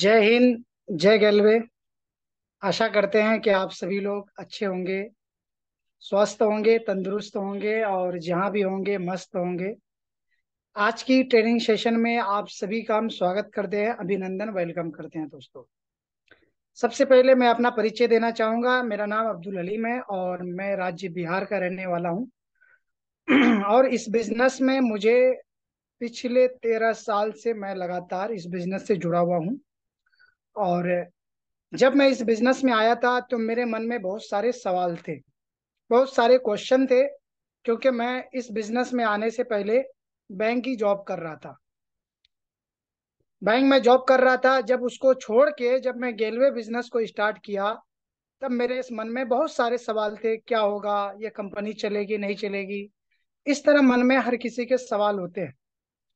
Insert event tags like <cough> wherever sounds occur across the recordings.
जय हिंद जय गैलवे आशा करते हैं कि आप सभी लोग अच्छे होंगे स्वस्थ होंगे तंदुरुस्त होंगे और जहाँ भी होंगे मस्त होंगे आज की ट्रेनिंग सेशन में आप सभी का हम स्वागत करते हैं अभिनंदन वेलकम करते हैं दोस्तों सबसे पहले मैं अपना परिचय देना चाहूंगा मेरा नाम अब्दुल हलीम है और मैं राज्य बिहार का रहने वाला हूँ <clears throat> और इस बिजनेस में मुझे पिछले तेरह साल से मैं लगातार इस बिजनेस से जुड़ा हुआ हूँ और जब मैं इस बिजनेस में आया था तो मेरे मन में बहुत सारे सवाल थे बहुत सारे क्वेश्चन थे क्योंकि मैं इस बिजनेस में आने से पहले बैंक की जॉब कर रहा था बैंक में जॉब कर रहा था जब उसको छोड़ के जब मैं गेलवे बिजनेस को स्टार्ट किया तब मेरे इस मन में बहुत सारे सवाल थे क्या होगा ये कंपनी चलेगी नहीं चलेगी इस तरह मन में हर किसी के सवाल होते हैं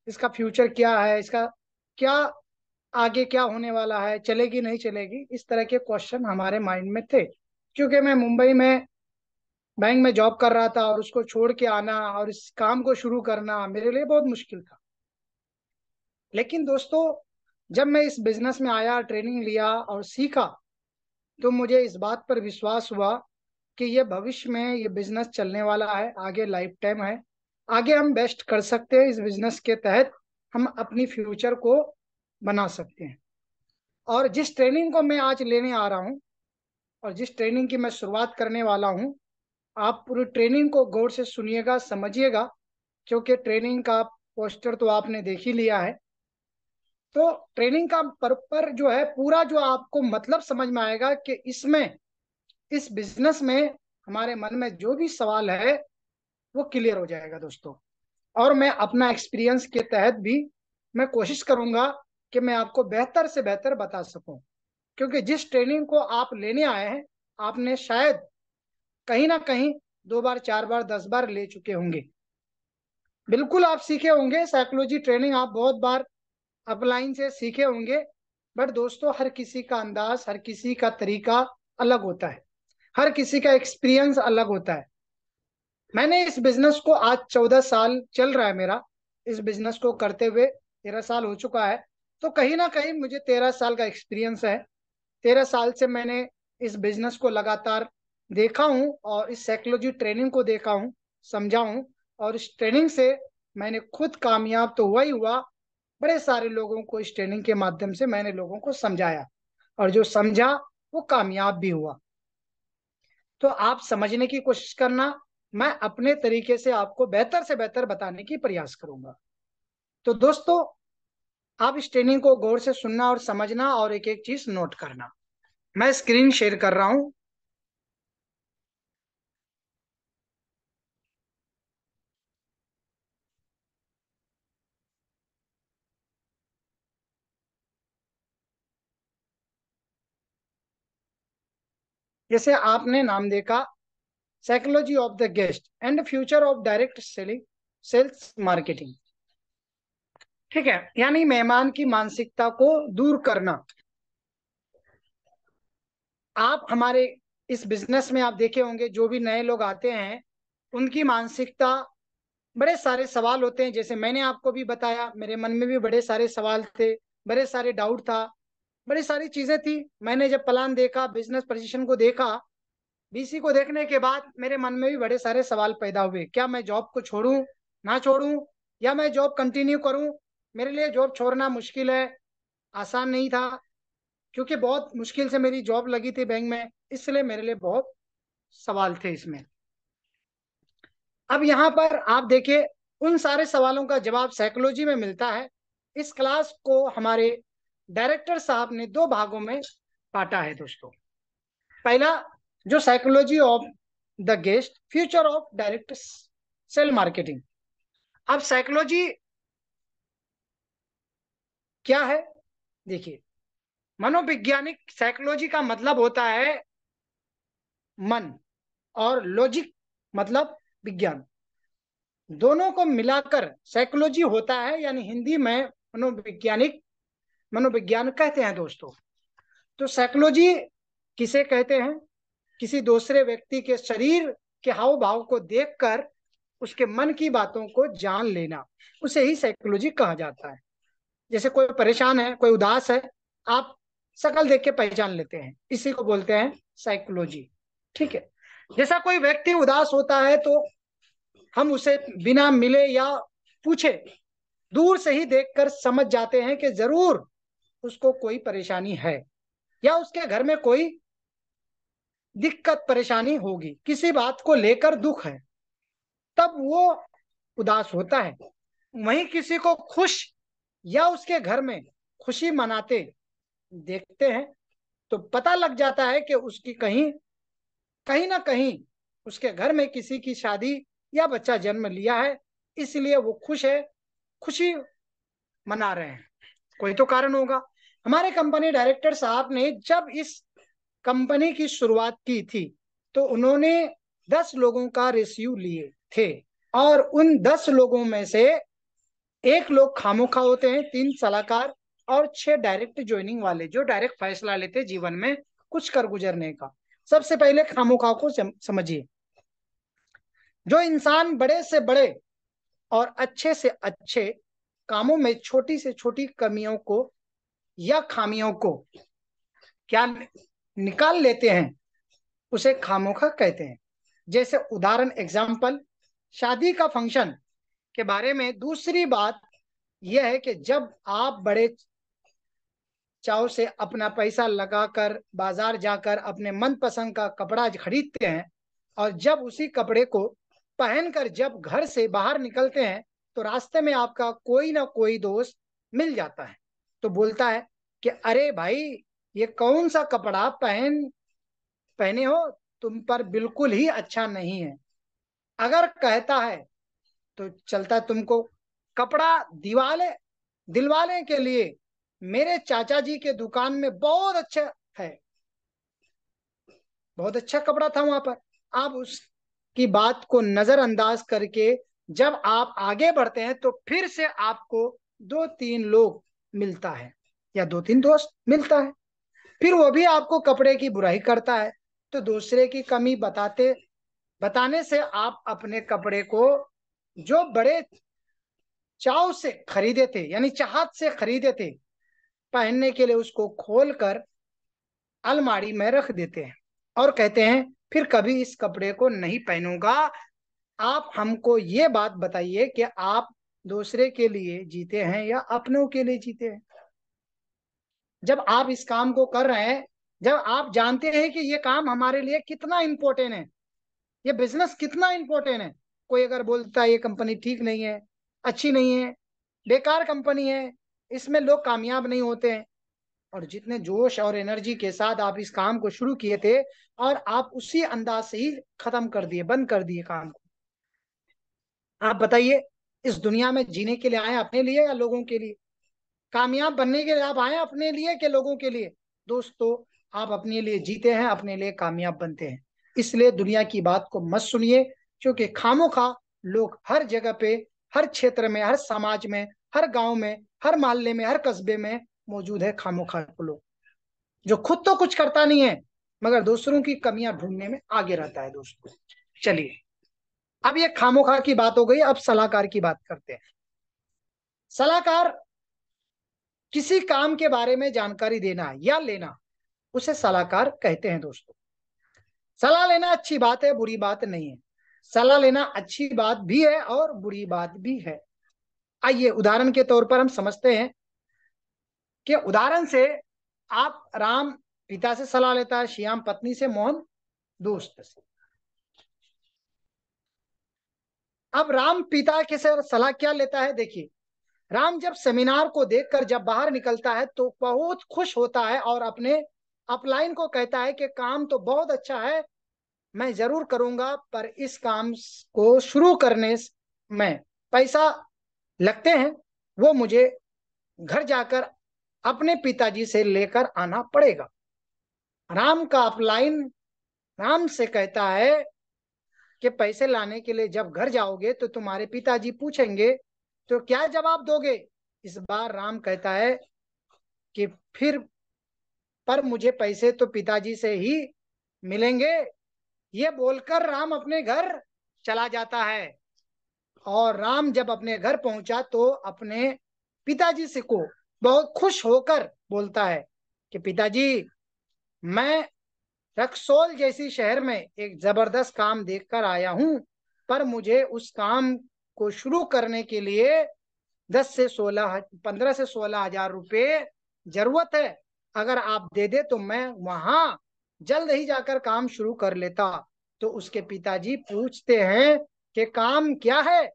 इसका फ्यूचर क्या है इसका क्या आगे क्या होने वाला है चलेगी नहीं चलेगी इस तरह के क्वेश्चन हमारे माइंड में थे क्योंकि मैं मुंबई में बैंक में जॉब कर रहा था और उसको छोड़ के आना और इस काम को शुरू करना मेरे लिए बहुत मुश्किल था लेकिन दोस्तों जब मैं इस बिजनेस में आया ट्रेनिंग लिया और सीखा तो मुझे इस बात पर विश्वास हुआ कि ये भविष्य में ये बिजनेस चलने वाला है आगे लाइफ टाइम है आगे हम बेस्ट कर सकते हैं इस बिजनेस के तहत हम अपनी फ्यूचर को बना सकते हैं और जिस ट्रेनिंग को मैं आज लेने आ रहा हूँ और जिस ट्रेनिंग की मैं शुरुआत करने वाला हूँ आप पूरी ट्रेनिंग को गौर से सुनिएगा समझिएगा क्योंकि ट्रेनिंग का पोस्टर तो आपने देख ही लिया है तो ट्रेनिंग का पर्पर जो है पूरा जो आपको मतलब समझ में आएगा कि इसमें इस बिजनेस में हमारे मन में जो भी सवाल है वो क्लियर हो जाएगा दोस्तों और मैं अपना एक्सपीरियंस के तहत भी मैं कोशिश करूंगा कि मैं आपको बेहतर से बेहतर बता सकूं क्योंकि जिस ट्रेनिंग को आप लेने आए हैं आपने शायद कहीं ना कहीं दो बार चार बार दस बार ले चुके होंगे बिल्कुल आप सीखे होंगे साइकोलॉजी ट्रेनिंग आप बहुत बार अपलाइन से सीखे होंगे बट दोस्तों हर किसी का अंदाज हर किसी का तरीका अलग होता है हर किसी का एक्सपीरियंस अलग होता है मैंने इस बिजनेस को आज चौदह साल चल रहा है मेरा इस बिजनेस को करते हुए तेरह साल हो चुका है तो कहीं ना कहीं मुझे तेरह साल का एक्सपीरियंस है तेरह साल से मैंने इस बिजनेस को लगातार देखा हूँ और इस साइकोलॉजी ट्रेनिंग को देखा हूँ समझा हूँ और इस ट्रेनिंग से मैंने खुद कामयाब तो हुआ ही हुआ बड़े सारे लोगों को इस ट्रेनिंग के माध्यम से मैंने लोगों को समझाया और जो समझा वो कामयाब भी हुआ तो आप समझने की कोशिश करना मैं अपने तरीके से आपको बेहतर से बेहतर बताने की प्रयास करूंगा तो दोस्तों आप इस ट्रेनिंग को गौर से सुनना और समझना और एक एक चीज नोट करना मैं स्क्रीन शेयर कर रहा हूं जैसे आपने नाम देखा psychology of the guest and future of direct selling sales marketing ठीक है यानी मेहमान की मानसिकता को दूर करना आप हमारे इस बिजनेस में आप देखे होंगे जो भी नए लोग आते हैं उनकी मानसिकता बड़े सारे सवाल होते हैं जैसे मैंने आपको भी बताया मेरे मन में भी बड़े सारे सवाल थे बड़े सारे डाउट था बड़ी सारी चीजें थी मैंने जब प्लान देखा बिजनेस पोजिशन को देखा बीसी को देखने के बाद मेरे मन में भी बड़े सारे सवाल पैदा हुए क्या मैं जॉब को छोड़ू ना छोड़ू या मैं जॉब कंटिन्यू करूं मेरे लिए जॉब छोड़ना मुश्किल है आसान नहीं था क्योंकि बहुत मुश्किल से मेरी जॉब लगी थी बैंक में इसलिए मेरे लिए बहुत सवाल थे इसमें अब यहाँ पर आप देखिए उन सारे सवालों का जवाब साइकोलॉजी में मिलता है इस क्लास को हमारे डायरेक्टर साहब ने दो भागों में बांटा है दोस्तों पहला जो psychology of the guest future of direct sale marketing अब साइकोलॉजी क्या है देखिए मनोवैज्ञानिक साइकोलॉजी का मतलब होता है मन और लॉजिक मतलब विज्ञान दोनों को मिलाकर साइकोलॉजी होता है यानी हिंदी में मनोवैज्ञानिक मनोविज्ञान कहते हैं दोस्तों तो साइकोलॉजी किसे कहते हैं किसी दूसरे व्यक्ति के शरीर के हाव भाव को देखकर उसके मन की बातों को जान लेना उसे ही साइकोलॉजी कहा जाता है जैसे कोई परेशान है कोई उदास है आप सकल देख के पहचान लेते हैं इसी को बोलते हैं साइकोलॉजी ठीक है जैसा कोई व्यक्ति उदास होता है तो हम उसे बिना मिले या पूछे दूर से ही देखकर समझ जाते हैं कि जरूर उसको कोई परेशानी है या उसके घर में कोई दिक्कत परेशानी होगी किसी बात को लेकर दुख है तब वो उदास होता है वहीं किसी को खुश या उसके घर में खुशी मनाते देखते हैं तो पता लग जाता है कि उसकी कहीं कहीं ना कहीं उसके घर में किसी की शादी या बच्चा जन्म लिया है इसलिए वो खुश है खुशी मना रहे हैं कोई तो कारण होगा हमारे कंपनी डायरेक्टर साहब ने जब इस कंपनी की शुरुआत की थी तो उन्होंने दस लोगों का रेस्यू लिए थे और उन दस लोगों में से एक लोग खामोखा होते हैं तीन सलाहकार और छह डायरेक्ट ज्वाइनिंग वाले जो डायरेक्ट फैसला लेते जीवन में कुछ कर गुजरने का सबसे पहले खामोखा को समझिए जो इंसान बड़े से बड़े और अच्छे से अच्छे कामों में छोटी से छोटी कमियों को या खामियों को क्या निकाल लेते हैं उसे खामोखा कहते हैं जैसे उदाहरण एग्जाम्पल शादी का फंक्शन के बारे में दूसरी बात यह है कि जब आप बड़े चाव से अपना पैसा लगाकर बाजार जाकर अपने मनपसंद का कपड़ा खरीदते हैं और जब उसी कपड़े को पहनकर जब घर से बाहर निकलते हैं तो रास्ते में आपका कोई ना कोई दोस्त मिल जाता है तो बोलता है कि अरे भाई ये कौन सा कपड़ा पहन पहने हो तुम पर बिल्कुल ही अच्छा नहीं है अगर कहता है तो चलता है तुमको कपड़ा दिवाले दिलवाने के लिए मेरे चाचा जी के दुकान में बहुत अच्छा है बहुत अच्छा कपड़ा था वहां पर आप उसकी बात को नजरअंदाज करके जब आप आगे बढ़ते हैं तो फिर से आपको दो तीन लोग मिलता है या दो तीन दोस्त मिलता है फिर वो भी आपको कपड़े की बुराई करता है तो दूसरे की कमी बताते बताने से आप अपने कपड़े को जो बड़े चाव से खरीदे थे यानी चाहत से खरीदे थे पहनने के लिए उसको खोलकर अलमारी में रख देते हैं और कहते हैं फिर कभी इस कपड़े को नहीं पहनूंगा आप हमको ये बात बताइए कि आप दूसरे के लिए जीते हैं या अपनों के लिए जीते हैं जब आप इस काम को कर रहे हैं जब आप जानते हैं कि ये काम हमारे लिए कितना इंपॉर्टेंट है ये बिजनेस कितना इंपॉर्टेंट है कोई अगर बोलता है ये कंपनी ठीक नहीं है अच्छी नहीं है बेकार कंपनी है इसमें लोग कामयाब नहीं होते हैं और जितने जोश और एनर्जी के साथ आप इस काम को शुरू किए थे और आप उसी अंदाज से ही खत्म कर दिए बंद कर दिए काम को आप बताइए इस दुनिया में जीने के लिए आए अपने लिए या लोगों के लिए कामयाब बनने के लिए आप आए अपने लिए के लोगों के लिए दोस्तों आप अपने लिए जीते हैं अपने लिए कामयाब बनते हैं इसलिए दुनिया की बात को मत सुनिए क्योंकि खामो खा लोग हर जगह पे हर क्षेत्र में हर समाज में हर गांव में हर मोहल्ले में हर कस्बे में मौजूद है खामो खा लोग जो खुद तो कुछ करता नहीं है मगर दूसरों की कमियां ढूंढने में आगे रहता है दोस्तों चलिए अब ये खामोखा की बात हो गई अब सलाहकार की बात करते हैं सलाहकार किसी काम के बारे में जानकारी देना या लेना उसे सलाहकार कहते हैं दोस्तों सलाह लेना अच्छी बात है बुरी बात नहीं है सलाह लेना अच्छी बात भी है और बुरी बात भी है आइए उदाहरण के तौर पर हम समझते हैं कि उदाहरण से आप राम पिता से सलाह लेता है श्याम पत्नी से मोहन दोस्त से अब राम पिता के सर सलाह क्या लेता है देखिए राम जब सेमिनार को देखकर जब बाहर निकलता है तो बहुत खुश होता है और अपने अपलाइन को कहता है कि काम तो बहुत अच्छा है मैं जरूर करूंगा पर इस काम को शुरू करने में पैसा लगते हैं वो मुझे घर जाकर अपने पिताजी से लेकर आना पड़ेगा राम का अपलाइन राम से कहता है कि पैसे लाने के लिए जब घर जाओगे तो तुम्हारे पिताजी पूछेंगे तो क्या जवाब दोगे इस बार राम कहता है कि फिर पर मुझे पैसे तो पिताजी से ही मिलेंगे ये बोलकर राम अपने घर चला जाता है और राम जब अपने घर पहुंचा तो अपने पिताजी से को बहुत खुश होकर बोलता है कि पिताजी मैं रक्सोल जैसी शहर में एक जबरदस्त काम देखकर आया हूं पर मुझे उस काम को शुरू करने के लिए दस से सोलह पंद्रह से सोलह हजार रुपये जरूरत है अगर आप दे दे तो मैं वहां जल्द ही जाकर काम शुरू कर लेता तो उसके पिताजी पूछते हैं कि काम क्या है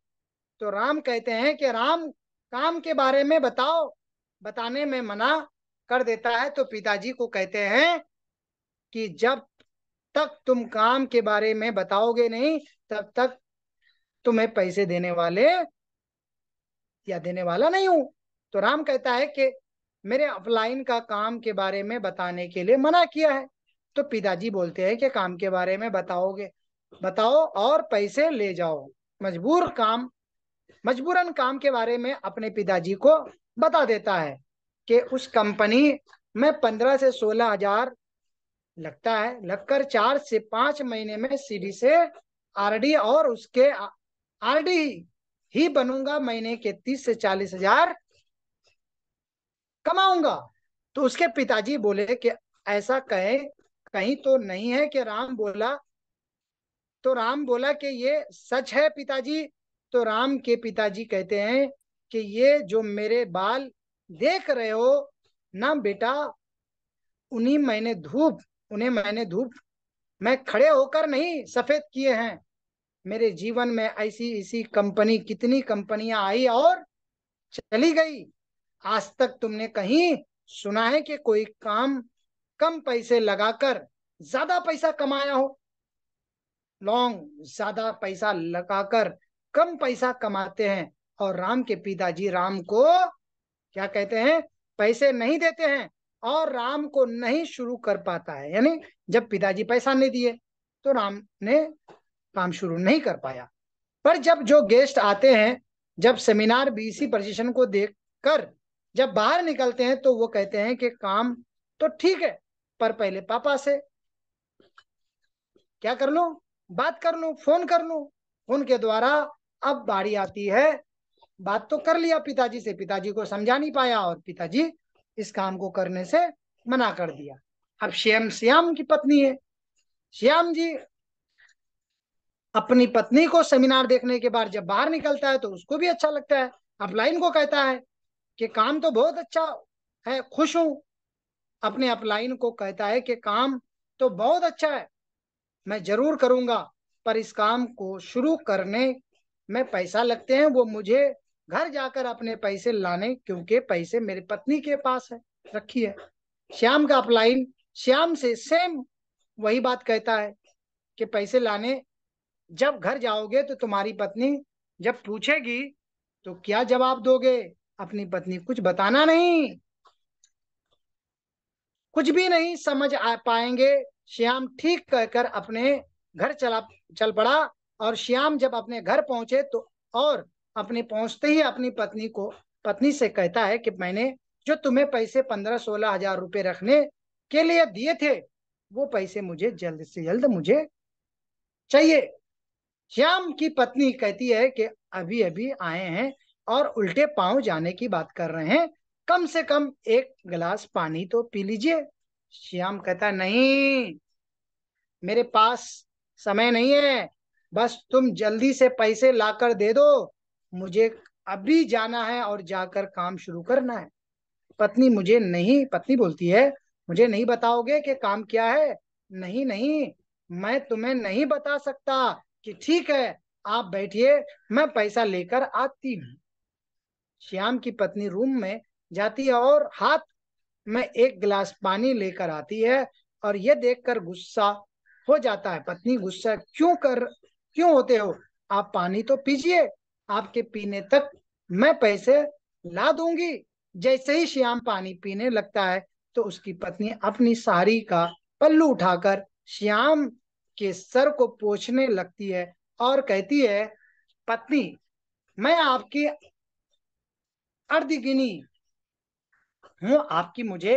तो राम कहते हैं कि राम काम के बारे में बताओ बताने में मना कर देता है तो पिताजी को कहते हैं कि जब तक तुम काम के बारे में बताओगे नहीं तब तक तुम्हें पैसे देने वाले या देने वाला नहीं हूं तो राम कहता है कि मेरे अपलाइन का काम के बारे में बताने के लिए मना किया है तो पिताजी बोलते हैं कि काम के बारे में बताओगे बताओ और पैसे ले जाओ मजबूर काम मजबूरन काम के बारे में अपने पिताजी को बता देता है कि उस कंपनी में पंद्रह से सोलह हजार लगता है लगकर चार से पांच महीने में सीडी से आरडी और उसके आरडी ही बनूंगा महीने के तीस से चालीस हजार कमाऊंगा तो उसके पिताजी बोले कि ऐसा कहे कहीं तो नहीं है कि राम बोला तो राम बोला कि ये सच है पिताजी तो राम के पिताजी कहते हैं कि ये जो मेरे बाल देख रहे हो ना बेटा उन्हीं मैंने धूप उन्हें मैंने धूप मैं खड़े होकर नहीं सफेद किए हैं मेरे जीवन में ऐसी ऐसी कंपनी कितनी कंपनियां आई और चली गई आज तक तुमने कहीं सुना है कि कोई काम कम पैसे लगाकर ज्यादा पैसा कमाया हो लॉन्ग ज्यादा पैसा लगाकर कम पैसा कमाते हैं और राम के पिताजी राम को क्या कहते हैं पैसे नहीं देते हैं और राम को नहीं शुरू कर पाता है यानी जब पिताजी पैसा नहीं दिए तो राम ने काम शुरू नहीं कर पाया पर जब जो गेस्ट आते हैं जब सेमिनार बीसी प्रशिक्षण को देखकर जब बाहर निकलते हैं तो वो कहते हैं कि काम तो ठीक है पर पहले पापा से क्या कर लो बात कर लो फोन कर लो फोन के द्वारा अब बारी आती है बात तो कर लिया पिताजी से पिताजी को समझा नहीं पाया और पिताजी इस काम को करने से मना कर दिया अब श्याम श्याम की पत्नी है श्याम जी अपनी पत्नी को सेमिनार देखने के बाद जब बाहर निकलता है तो उसको भी अच्छा लगता है अपलाइन को कहता है कि काम तो बहुत अच्छा है खुश हूं अपने अपलाइन को कहता है कि काम तो बहुत अच्छा है मैं जरूर करूंगा पर इस काम को शुरू करने में पैसा लगते हैं वो मुझे घर जाकर अपने पैसे लाने क्योंकि पैसे मेरी पत्नी के पास है रखी है श्याम का अपलाइन श्याम से सेम वही बात कहता है कि पैसे लाने जब घर जाओगे तो तुम्हारी पत्नी जब पूछेगी तो क्या जवाब दोगे अपनी पत्नी कुछ बताना नहीं कुछ भी नहीं समझ आ पाएंगे श्याम ठीक कहकर अपने घर चला चल पड़ा और श्याम जब अपने घर पहुंचे तो और अपने पहुंचते ही अपनी पत्नी को पत्नी से कहता है कि मैंने जो तुम्हें पैसे पंद्रह सोलह हजार रुपए रखने के लिए दिए थे वो पैसे मुझे जल्द से जल्द मुझे चाहिए श्याम की पत्नी कहती है कि अभी अभी आए हैं और उल्टे पांव जाने की बात कर रहे हैं कम से कम एक गिलास पानी तो पी लीजिए श्याम कहता नहीं मेरे पास समय नहीं है बस तुम जल्दी से पैसे लाकर दे दो मुझे अभी जाना है और जाकर काम शुरू करना है पत्नी मुझे नहीं पत्नी बोलती है मुझे नहीं बताओगे कि काम क्या है नहीं नहीं मैं तुम्हें नहीं बता सकता कि ठीक है आप बैठिए मैं पैसा लेकर आती हूँ श्याम की पत्नी रूम में जाती है और हाथ में एक गिलास पानी लेकर आती है और यह देखकर गुस्सा हो जाता है पत्नी गुस्सा क्यों कर क्यों होते हो आप पानी तो पीजिए आपके पीने तक मैं पैसे ला दूंगी जैसे ही श्याम पानी पीने लगता है तो उसकी पत्नी अपनी साड़ी का पल्लू उठाकर श्याम के सर को पोछने लगती है और कहती है पत्नी मैं आपकी अर्धगिनी हूँ आपकी मुझे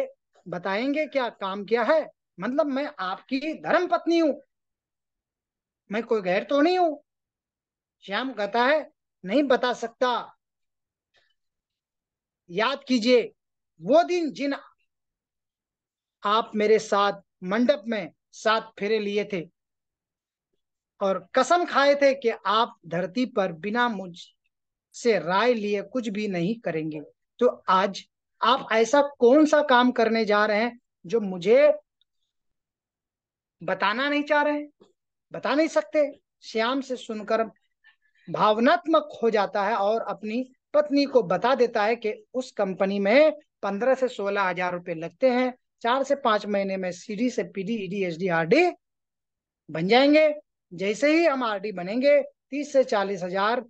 बताएंगे क्या काम क्या है मतलब मैं आपकी धर्म पत्नी हूं मैं कोई गैर तो नहीं हूं श्याम कहता है नहीं बता सकता याद कीजिए वो दिन जिन आप मेरे साथ मंडप में साथ फेरे लिए थे और कसम खाए थे कि आप धरती पर बिना मुझ से राय लिए कुछ भी नहीं करेंगे तो आज आप ऐसा कौन सा काम करने जा रहे हैं जो मुझे बताना नहीं चाह रहे हैं बता नहीं सकते श्याम से सुनकर भावनात्मक हो जाता है और अपनी पत्नी को बता देता है कि उस कंपनी में पंद्रह से सोलह हजार रुपए लगते हैं चार से पांच महीने में सीडी से PD ED H D R D बन जाएंगे जैसे ही हम आर डी बनेंगे तीस से चालीस हजार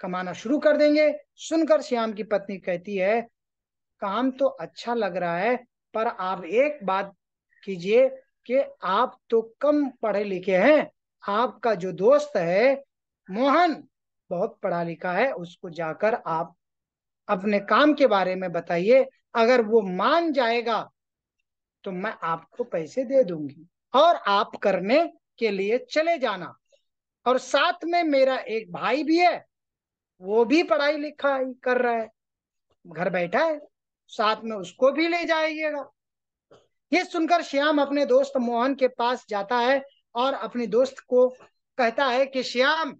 कमाना शुरू कर देंगे सुनकर श्याम की पत्नी कहती है काम तो अच्छा लग रहा है पर आप एक बात कीजिए कि आप तो कम पढ़े लिखे हैं आपका जो दोस्त है मोहन बहुत पढ़ा लिखा है उसको जाकर आप अपने काम के बारे में बताइए अगर वो मान जाएगा तो मैं आपको पैसे दे दूंगी और आप करने के लिए चले जाना और साथ में मेरा एक भाई भी है वो भी पढ़ाई लिखाई कर रहा है घर बैठा है साथ में उसको भी ले जाइएगा ये सुनकर श्याम अपने दोस्त मोहन के पास जाता है और अपने दोस्त को कहता है कि श्याम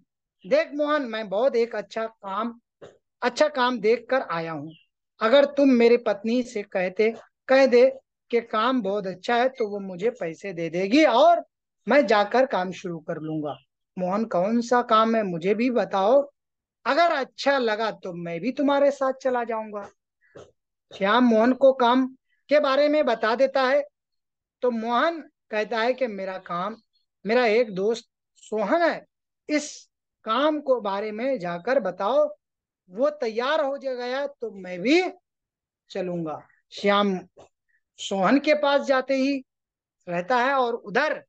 देख मोहन मैं बहुत एक अच्छा काम अच्छा काम देख कर आया हूँ अगर तुम मेरी पत्नी से कहते कह दे कि काम बहुत अच्छा है तो वो मुझे पैसे दे देगी और मैं जाकर काम शुरू कर लूंगा मोहन कौन सा काम है मुझे भी बताओ अगर अच्छा लगा तो मैं भी तुम्हारे साथ चला जाऊंगा श्याम मोहन को काम के बारे में बता देता है तो मोहन कहता है कि मेरा काम मेरा एक दोस्त सोहन है इस काम को बारे में जाकर बताओ वो तैयार हो गया तो मैं भी चलूंगा श्याम सोहन के पास जाते ही रहता है और उधर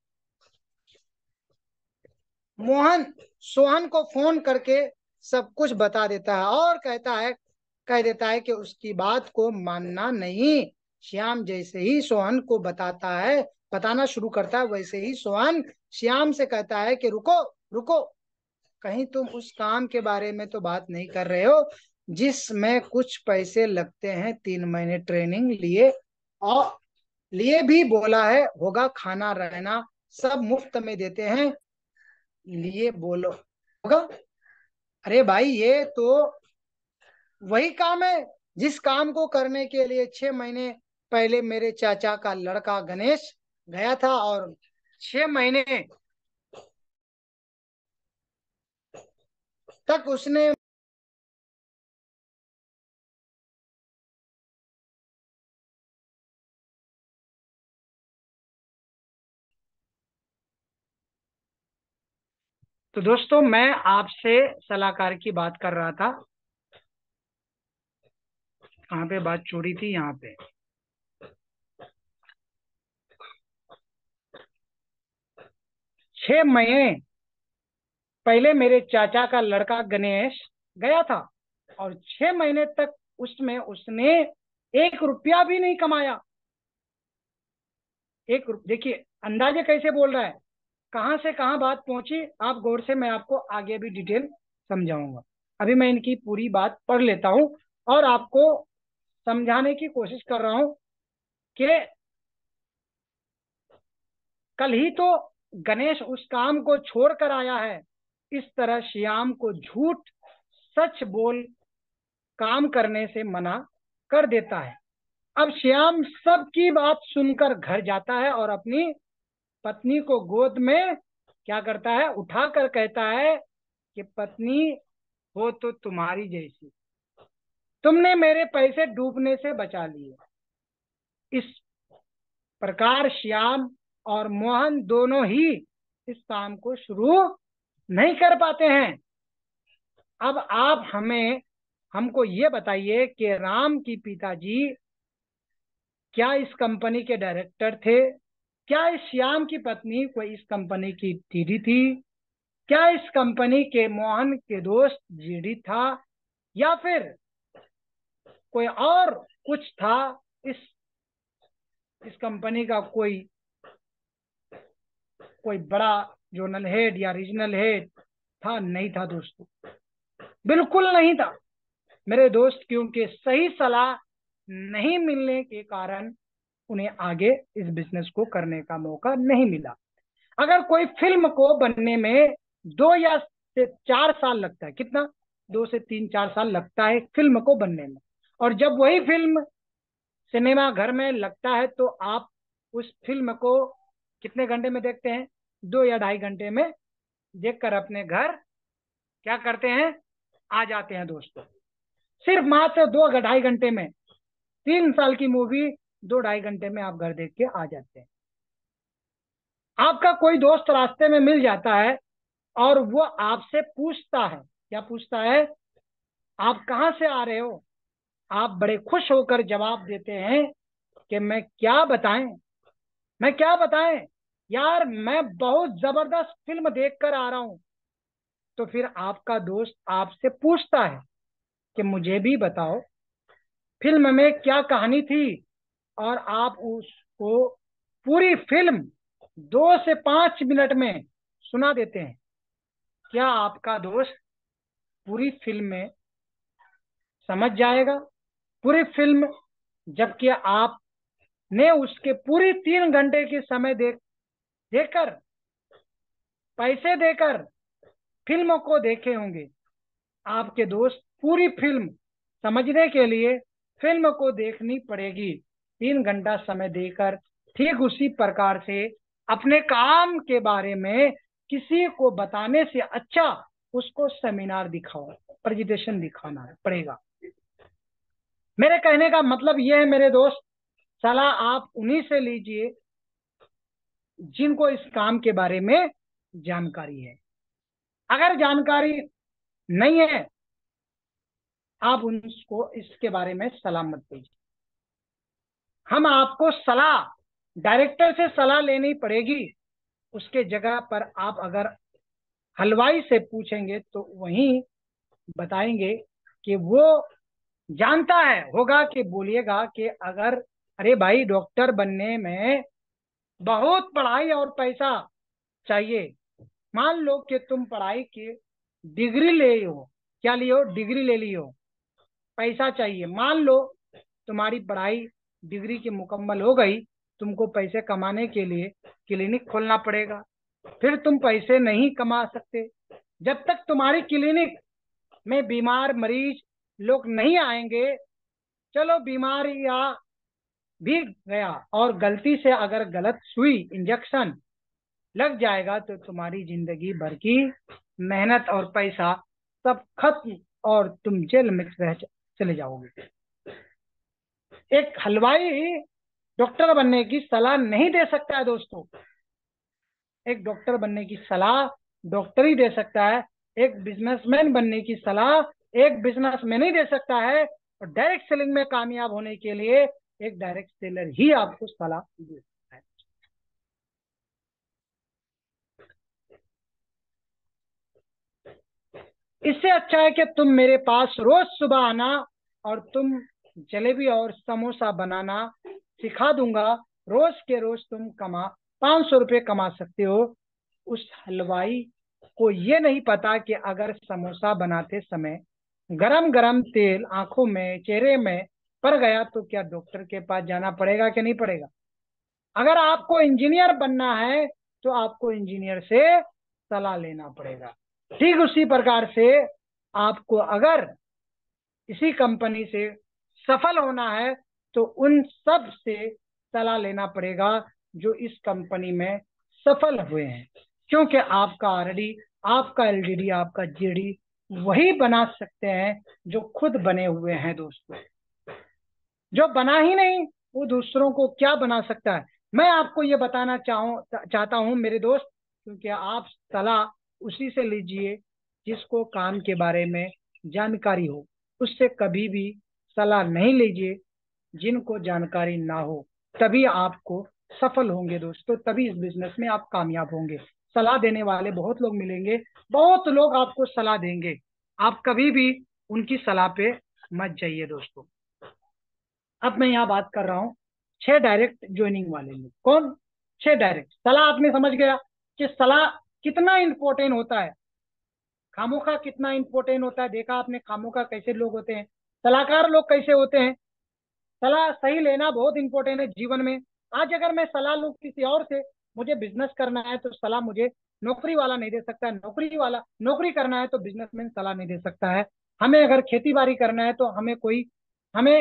मोहन सोहन को फोन करके सब कुछ बता देता है और कहता है कह देता है कि उसकी बात को मानना नहीं श्याम जैसे ही सोहन को बताता है बताना शुरू करता है वैसे ही सोहन श्याम से कहता है कि रुको रुको कहीं तुम उस काम के बारे में तो बात नहीं कर रहे हो जिसमें कुछ पैसे लगते हैं तीन महीने ट्रेनिंग लिए और लिए भी बोला है होगा खाना रहना सब मुफ्त में देते हैं लिए बोलो होगा अरे भाई ये तो वही काम है जिस काम को करने के लिए छह महीने पहले मेरे चाचा का लड़का गणेश गया था और छह महीने तक उसने तो दोस्तों मैं आपसे सलाहकार की बात कर रहा था कहा पे बात चोरी थी यहाँ पे छह मई पहले मेरे चाचा का लड़का गणेश गया था और छह महीने तक उसमें उसने एक रुपया भी नहीं कमाया एक देखिए अंदाजे कैसे बोल रहा है कहां से कहां बात पहुंची आप गौर से मैं आपको आगे भी डिटेल समझाऊंगा अभी मैं इनकी पूरी बात पढ़ लेता हूं और आपको समझाने की कोशिश कर रहा हूं कि कल ही तो गणेश उस काम को छोड़कर आया है इस तरह श्याम को झूठ सच बोल काम करने से मना कर देता है अब श्याम सबकी बात सुनकर घर जाता है और अपनी पत्नी को गोद में क्या करता है उठाकर कहता है कि पत्नी हो तो तुम्हारी जैसी तुमने मेरे पैसे डूबने से बचा लिए इस प्रकार श्याम और मोहन दोनों ही इस काम को शुरू नहीं कर पाते हैं अब आप हमें हमको ये बताइए कि राम की पिताजी क्या इस कंपनी के डायरेक्टर थे क्या इस श्याम की पत्नी कोई इस कंपनी की टीडी थी क्या इस कंपनी के मोहन के दोस्त जीडी था या फिर कोई और कुछ था इस इस कंपनी का कोई कोई बड़ा जोनल हेड या रीजनल हेड था नहीं था दोस्तों बिल्कुल नहीं था मेरे दोस्त क्योंकि सही सलाह नहीं मिलने के कारण उन्हें आगे इस बिजनेस को करने का मौका नहीं मिला अगर कोई फिल्म को बनने में दो या से चार साल लगता है कितना दो से तीन चार साल लगता है फिल्म को बनने में और जब वही फिल्म सिनेमा घर में लगता है तो आप उस फिल्म को कितने घंटे में देखते हैं दो या ढाई घंटे में देखकर अपने घर क्या करते हैं आ जाते हैं दोस्तों सिर्फ मात्र दो ढाई घंटे में तीन साल की मूवी दो ढाई घंटे में आप घर देख के आ जाते हैं आपका कोई दोस्त रास्ते में मिल जाता है और वो आपसे पूछता है क्या पूछता है आप कहाँ से आ रहे हो आप बड़े खुश होकर जवाब देते हैं कि मैं क्या बताएं मैं क्या बताएं यार मैं बहुत जबरदस्त फिल्म देखकर आ रहा हूं तो फिर आपका दोस्त आपसे पूछता है कि मुझे भी बताओ फिल्म में क्या कहानी थी और आप उसको पूरी फिल्म दो से पांच मिनट में सुना देते हैं क्या आपका दोस्त पूरी फिल्म में समझ जाएगा पूरी फिल्म जबकि आपने उसके पूरी तीन घंटे के समय दे देकर पैसे देकर फिल्म को देखे होंगे आपके दोस्त पूरी फिल्म समझने के लिए फिल्म को देखनी पड़ेगी तीन घंटा समय देकर ठीक उसी प्रकार से अपने काम के बारे में किसी को बताने से अच्छा उसको सेमिनार दिखाओ प्रेजेंटेशन दिखाना पड़ेगा मेरे कहने का मतलब यह है मेरे दोस्त सलाह आप उन्हीं से लीजिए जिनको इस काम के बारे में जानकारी है अगर जानकारी नहीं है आप उनको इसके बारे में सलाह मत दीजिए हम आपको सलाह डायरेक्टर से सलाह लेनी पड़ेगी उसके जगह पर आप अगर हलवाई से पूछेंगे तो वहीं बताएंगे कि वो जानता है होगा कि बोलिएगा कि अगर अरे भाई डॉक्टर बनने में बहुत पढ़ाई और पैसा चाहिए मान लो कि तुम पढ़ाई के डिग्री ले हो क्या लियो डिग्री ले लियो पैसा चाहिए मान लो तुम्हारी पढ़ाई डिग्री की मुकम्मल हो गई तुमको पैसे कमाने के लिए क्लिनिक खोलना पड़ेगा फिर तुम पैसे नहीं कमा सकते जब तक तुम्हारी क्लिनिक में बीमार मरीज लोग नहीं आएंगे चलो बीमारी या भी गया और गलती से अगर गलत सुई इंजेक्शन लग जाएगा तो तुम्हारी जिंदगी भर की मेहनत और पैसा सब खत्म और तुम जेल में रह चले जाओगे एक हलवाई डॉक्टर बनने की सलाह नहीं दे सकता है दोस्तों एक डॉक्टर बनने की सलाह डॉक्टर ही दे सकता है एक बिजनेसमैन बनने की सलाह एक बिजनेस में नहीं दे सकता है और डायरेक्ट सेलिंग में कामयाब होने के लिए एक डायरेक्ट सेलर ही आपको सलाह दे इससे अच्छा है कि तुम मेरे पास रोज सुबह आना और तुम जलेबी और समोसा बनाना सिखा दूंगा रोज के रोज तुम कमा पांच सौ रुपये कमा सकते हो उस हलवाई को ये नहीं पता कि अगर समोसा बनाते समय गरम गरम तेल आंखों में चेहरे में पड़ गया तो क्या डॉक्टर के पास जाना पड़ेगा कि नहीं पड़ेगा अगर आपको इंजीनियर बनना है तो आपको इंजीनियर से सलाह लेना पड़ेगा ठीक उसी प्रकार से आपको अगर इसी कंपनी से सफल होना है तो उन सब से सलाह लेना पड़ेगा जो इस कंपनी में सफल हुए हैं क्योंकि आपका आरडी आपका एलडीडी आपका जीडी वही बना सकते हैं जो खुद बने हुए हैं दोस्तों जो बना ही नहीं वो दूसरों को क्या बना सकता है मैं आपको ये बताना चाहू चाहता हूँ मेरे दोस्त क्योंकि आप सलाह उसी से लीजिए जिसको काम के बारे में जानकारी हो उससे कभी भी सलाह नहीं लीजिए जिनको जानकारी ना हो तभी आपको सफल होंगे दोस्तों तभी इस बिजनेस में आप कामयाब होंगे सलाह देने वाले बहुत लोग मिलेंगे बहुत लोग आपको सलाह देंगे आप कभी भी उनकी सलाह पे मत जाइए दोस्तों अब मैं यहाँ बात कर रहा हूँ छह डायरेक्ट ज्वाइनिंग वाले लोग कौन छह डायरेक्ट सलाह आपने समझ गया कि सलाह कितना इंपॉर्टेंट होता है खामोखा कितना इंपॉर्टेंट होता है देखा आपने खामोखा कैसे लोग होते हैं सलाहकार लोग कैसे होते हैं सलाह सही लेना बहुत इंपॉर्टेंट है जीवन में आज अगर मैं सलाह लू किसी और से मुझे बिजनेस करना है तो सलाह मुझे नौकरी वाला नहीं दे सकता है नौकरी वाला नौकरी करना है तो बिजनेसमैन सलाह नहीं दे सकता है हमें अगर खेती बाड़ी करना है तो हमें कोई हमें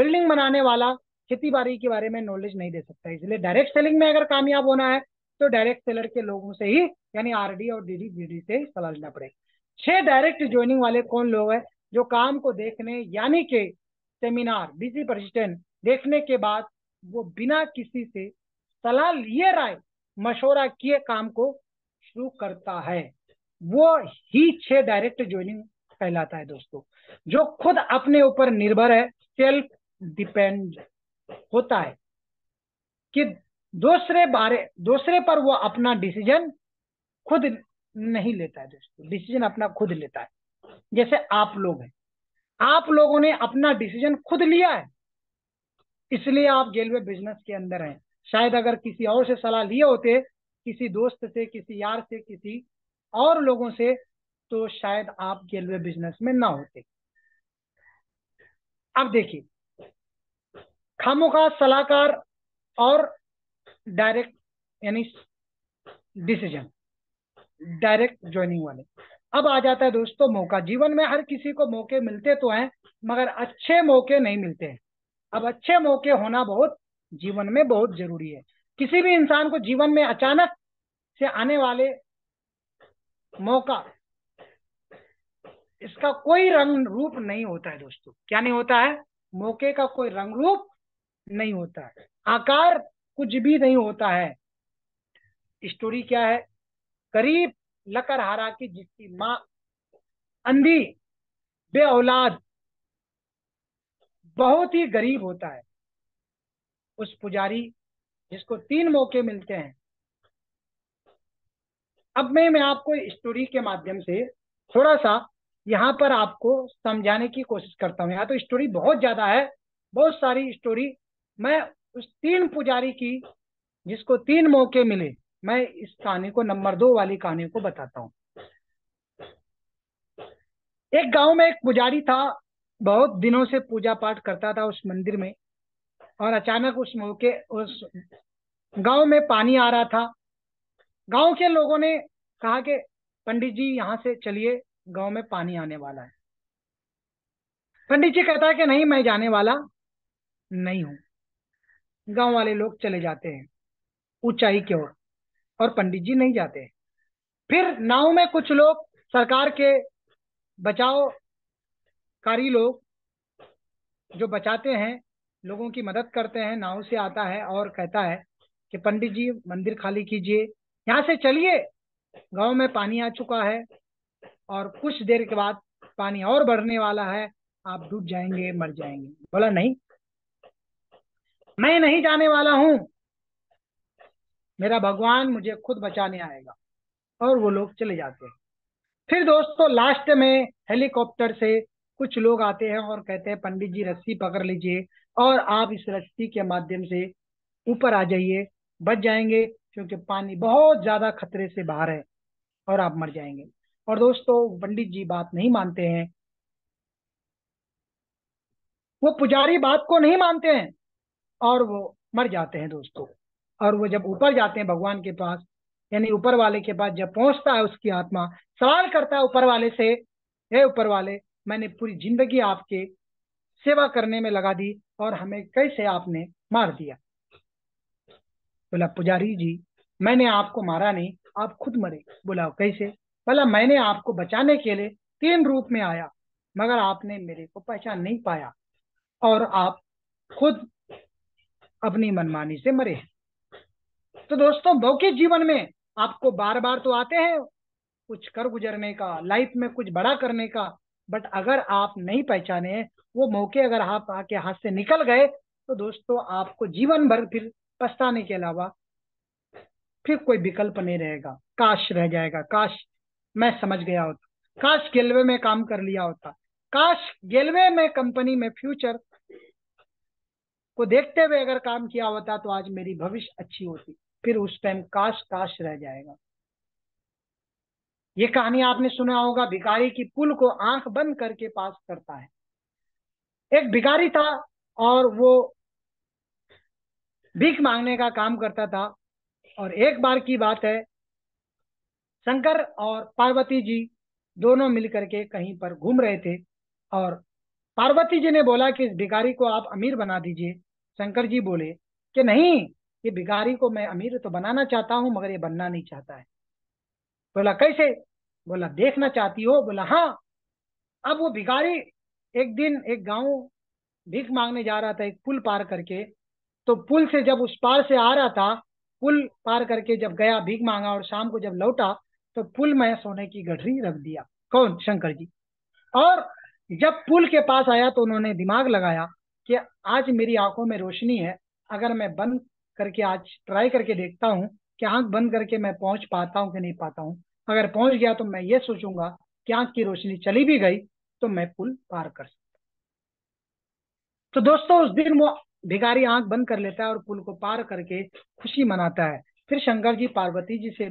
बिल्डिंग बनाने वाला खेती बाड़ी के बारे में नॉलेज नहीं दे सकता इसलिए डायरेक्ट सेलिंग में अगर कामयाब होना है तो डायरेक्ट सेलर के लोगों से ही यानी आरडी और डीडी बीडी से सलाह लेना पड़ेगा छह डायरेक्ट ज्वाइनिंग वाले कौन लोग हैं जो काम को देखने यानी के सेमिनार बीसी प्रशिक्षण देखने के बाद वो बिना किसी से सलाह लिए राय मशोरा किए काम को शुरू करता है वो ही छह डायरेक्ट ज्वाइनिंग कहलाता है दोस्तों जो खुद अपने ऊपर निर्भर है सेल्फ डिपेंड होता है कि दूसरे बारे दूसरे पर वो अपना डिसीजन खुद नहीं लेता है दोस्तों डिसीजन अपना खुद लेता है जैसे आप लोग हैं आप लोगों ने अपना डिसीजन खुद लिया है इसलिए आप जेलवे बिजनेस के अंदर हैं शायद अगर किसी और से सलाह लिए होते किसी दोस्त से किसी यार से किसी और लोगों से तो शायद आप गेलवे बिजनेस में ना होते अब देखिए खामोखा सलाहकार और डायरेक्ट यानी डिसीजन डायरेक्ट ज्वाइनिंग वाले अब आ जाता है दोस्तों मौका जीवन में हर किसी को मौके मिलते तो हैं मगर अच्छे मौके नहीं मिलते हैं अब अच्छे मौके होना बहुत जीवन में बहुत जरूरी है किसी भी इंसान को जीवन में अचानक से आने वाले मौका इसका कोई रंग रूप नहीं होता है दोस्तों क्या नहीं होता है मौके का कोई रंग रूप नहीं होता है आकार कुछ भी नहीं होता है स्टोरी क्या है करीब हारा की जिसकी माँ अंधी बे औलाद बहुत ही गरीब होता है उस पुजारी जिसको तीन मौके मिलते हैं अब मैं मैं आपको स्टोरी के माध्यम से थोड़ा सा यहाँ पर आपको समझाने की कोशिश करता हूँ यहाँ तो स्टोरी बहुत ज्यादा है बहुत सारी स्टोरी मैं उस तीन पुजारी की जिसको तीन मौके मिले मैं इस कहानी को नंबर दो वाली कहानी को बताता हूँ एक गांव में एक पुजारी था बहुत दिनों से पूजा पाठ करता था उस मंदिर में और अचानक उस मौके उस गांव में पानी आ रहा था गांव के लोगों ने कहा कि पंडित जी यहां से चलिए गांव में पानी आने वाला है पंडित जी कहता है कि नहीं मैं जाने वाला नहीं हूं गांव वाले लोग चले जाते हैं ऊंचाई की ओर और पंडित जी नहीं जाते फिर नाव में कुछ लोग सरकार के बचाव कारी लोग जो बचाते हैं लोगों की मदद करते हैं नाव से आता है और कहता है कि पंडित जी मंदिर खाली कीजिए यहाँ से चलिए गांव में पानी आ चुका है और कुछ देर के बाद पानी और बढ़ने वाला है आप डूब जाएंगे मर जाएंगे बोला नहीं मैं नहीं जाने वाला हूं मेरा भगवान मुझे खुद बचाने आएगा और वो लोग चले जाते हैं फिर दोस्तों लास्ट में हेलीकॉप्टर से कुछ लोग आते हैं और कहते हैं पंडित जी रस्सी पकड़ लीजिए और आप इस रस्सी के माध्यम से ऊपर आ जाइए बच जाएंगे क्योंकि पानी बहुत ज्यादा खतरे से बाहर है और आप मर जाएंगे और दोस्तों पंडित जी बात नहीं मानते हैं वो पुजारी बात को नहीं मानते हैं और वो मर जाते हैं दोस्तों और वो जब ऊपर जाते हैं भगवान के पास यानी ऊपर वाले के पास जब पहुंचता है उसकी आत्मा सवाल करता है ऊपर वाले से हे ऊपर वाले मैंने पूरी जिंदगी आपके सेवा करने में लगा दी और हमें कैसे आपने मार दिया बोला पुजारी जी मैंने आपको मारा नहीं आप खुद मरे बोला कैसे बोला मैंने आपको बचाने के लिए तीन रूप में आया मगर आपने मेरे को पहचान नहीं पाया और आप खुद अपनी मनमानी से मरे तो दोस्तों भौतिक जीवन में आपको बार बार तो आते हैं कुछ कर गुजरने का लाइफ में कुछ बड़ा करने का बट अगर आप नहीं पहचाने वो मौके अगर आप आके हाथ से निकल गए तो दोस्तों आपको जीवन भर फिर पछताने के अलावा फिर कोई विकल्प नहीं रहेगा काश रह जाएगा काश मैं समझ गया होता काश गेलवे में काम कर लिया होता काश गेलवे में कंपनी में फ्यूचर को देखते हुए अगर काम किया होता तो आज मेरी भविष्य अच्छी होती फिर उस टाइम काश काश रह जाएगा ये कहानी आपने सुना होगा भिखारी की पुल को आंख बंद करके पास करता है एक भिखारी था और वो भीख मांगने का काम करता था और एक बार की बात है शंकर और पार्वती जी दोनों मिलकर के कहीं पर घूम रहे थे और पार्वती जी ने बोला कि इस भिखारी को आप अमीर बना दीजिए शंकर जी बोले कि नहीं ये भिखारी को मैं अमीर तो बनाना चाहता हूं मगर ये बनना नहीं चाहता है बोला कैसे बोला देखना चाहती हो बोला हाँ अब वो भिखारी एक दिन एक गांव भीख मांगने जा रहा था एक पुल पार करके तो पुल से जब उस पार से आ रहा था पुल पार करके जब गया भीख मांगा और शाम को जब लौटा तो पुल में सोने की गठरी रख दिया कौन शंकर जी और जब पुल के पास आया तो उन्होंने दिमाग लगाया कि आज मेरी आंखों में रोशनी है अगर मैं बंद करके आज ट्राई करके देखता हूँ कि आंख बंद करके मैं पहुंच पाता हूँ कि नहीं पाता हूँ अगर पहुंच गया तो मैं ये सोचूंगा कि आंख की रोशनी चली भी गई तो मैं पुल पार कर सकता तो दोस्तों उस दिन वो भिगारी आंख बंद कर लेता है और पुल को पार करके खुशी मनाता है फिर शंकर जी पार्वती जी से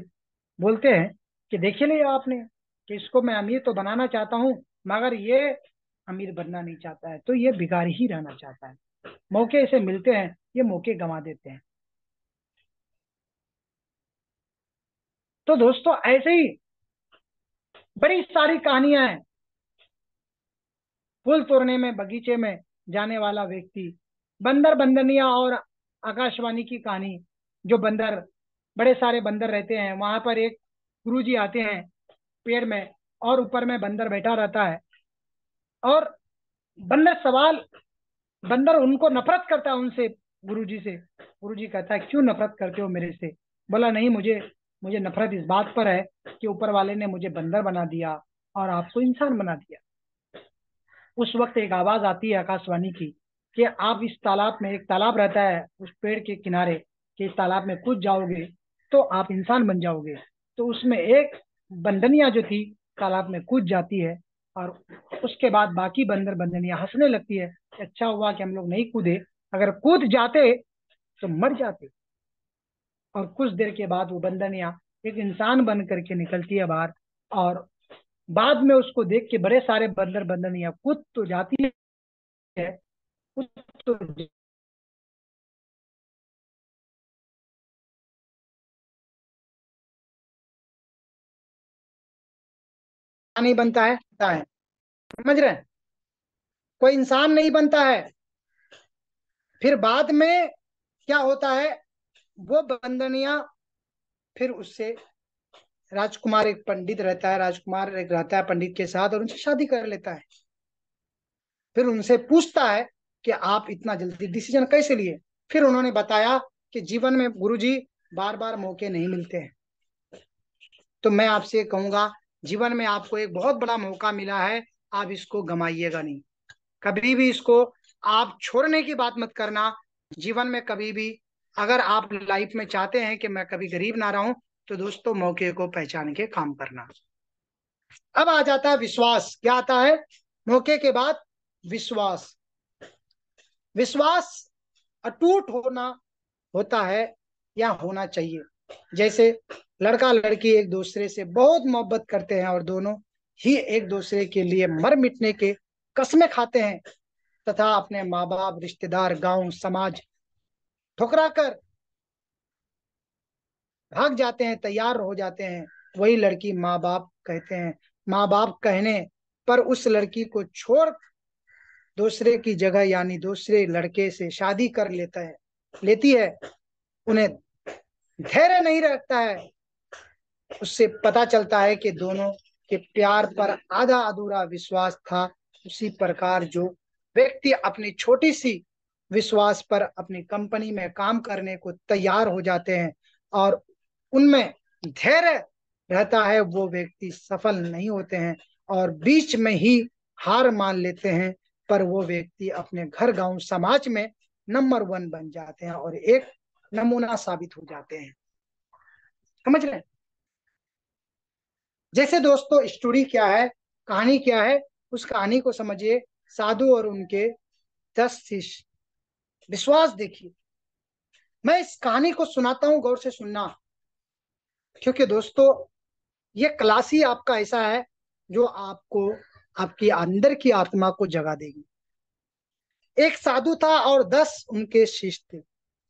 बोलते हैं कि देखे ले आपने कि इसको मैं अमीर तो बनाना चाहता हूं मगर ये अमीर बनना नहीं चाहता है तो ये भिगारी ही रहना चाहता है मौके इसे मिलते हैं ये मौके गंवा देते हैं तो दोस्तों ऐसे ही बड़ी सारी कहानियां हैं फूल तोड़ने में बगीचे में जाने वाला व्यक्ति बंदर बंदनिया और आकाशवाणी की कहानी जो बंदर बड़े सारे बंदर रहते हैं वहां पर एक गुरु जी आते हैं पेड़ में और ऊपर में बंदर बैठा रहता है और बंदर सवाल बंदर उनको नफरत करता है उनसे गुरुजी से गुरुजी कहता है क्यों नफरत करते हो मेरे से बोला नहीं मुझे मुझे नफरत इस बात पर है कि ऊपर वाले ने मुझे बंदर बना दिया और आपको इंसान बना दिया उस वक्त एक आवाज आती है आकाशवाणी की कि आप इस तालाब में एक तालाब रहता है उस पेड़ के किनारे कि इस तालाब में कूद जाओगे तो आप इंसान बन जाओगे तो उसमें एक बंदनिया जो थी तालाब में कूद जाती है और उसके बाद बाकी बंदर बंदनिया हंसने लगती है अच्छा हुआ कि हम लोग नहीं कूदे अगर कूद जाते तो मर जाते और कुछ देर के बाद वो बंदनिया एक इंसान बन करके निकलती है बाहर और बाद में उसको देख के बड़े सारे बंदर बंदनिया कुछ तो जाती है कुछ तो नहीं बनता है समझ रहे कोई इंसान नहीं बनता है फिर बाद में क्या होता है वो बंदनिया फिर उससे राजकुमार एक पंडित रहता है राजकुमार एक रहता है पंडित के साथ और उनसे शादी कर लेता है फिर उनसे पूछता है कि आप इतना जल्दी डिसीजन कैसे लिए फिर उन्होंने बताया कि जीवन में गुरुजी बार बार मौके नहीं मिलते हैं तो मैं आपसे कहूंगा जीवन में आपको एक बहुत बड़ा मौका मिला है आप इसको गमाइएगा नहीं कभी भी इसको आप छोड़ने की बात मत करना जीवन में कभी भी अगर आप लाइफ में चाहते हैं कि मैं कभी गरीब ना रहूं तो दोस्तों मौके को पहचान के काम करना अब आ जाता है विश्वास क्या आता है मौके के बाद विश्वास विश्वास अटूट होना होता है या होना चाहिए जैसे लड़का लड़की एक दूसरे से बहुत मोहब्बत करते हैं और दोनों ही एक दूसरे के लिए मर मिटने के कस्में खाते हैं तथा अपने माँ बाप रिश्तेदार गांव समाज ठुकरा कर भाग जाते हैं तैयार हो जाते हैं वही लड़की माँ बाप कहते हैं माँ बाप कहने पर उस लड़की को छोड़ दूसरे की जगह यानी दूसरे लड़के से शादी कर लेता है लेती है उन्हें धैर्य नहीं रखता है उससे पता चलता है कि दोनों के प्यार पर आधा अधूरा विश्वास था उसी प्रकार जो व्यक्ति अपनी छोटी सी विश्वास पर अपनी कंपनी में काम करने को तैयार हो जाते हैं और उनमें धैर्य रहता है वो व्यक्ति सफल नहीं होते हैं और बीच में ही हार मान लेते हैं पर वो व्यक्ति अपने घर गांव समाज में नंबर वन बन जाते हैं और एक नमूना साबित हो जाते हैं समझ रहे जैसे दोस्तों स्टोरी क्या है कहानी क्या है उस कहानी को समझिए साधु और उनके दस शिष्य विश्वास देखिए मैं इस कहानी को सुनाता हूं गौर से सुनना क्योंकि दोस्तों ये क्लास ही आपका ऐसा है जो आपको आपकी अंदर की आत्मा को जगा देगी एक साधु था और दस उनके शिष्य थे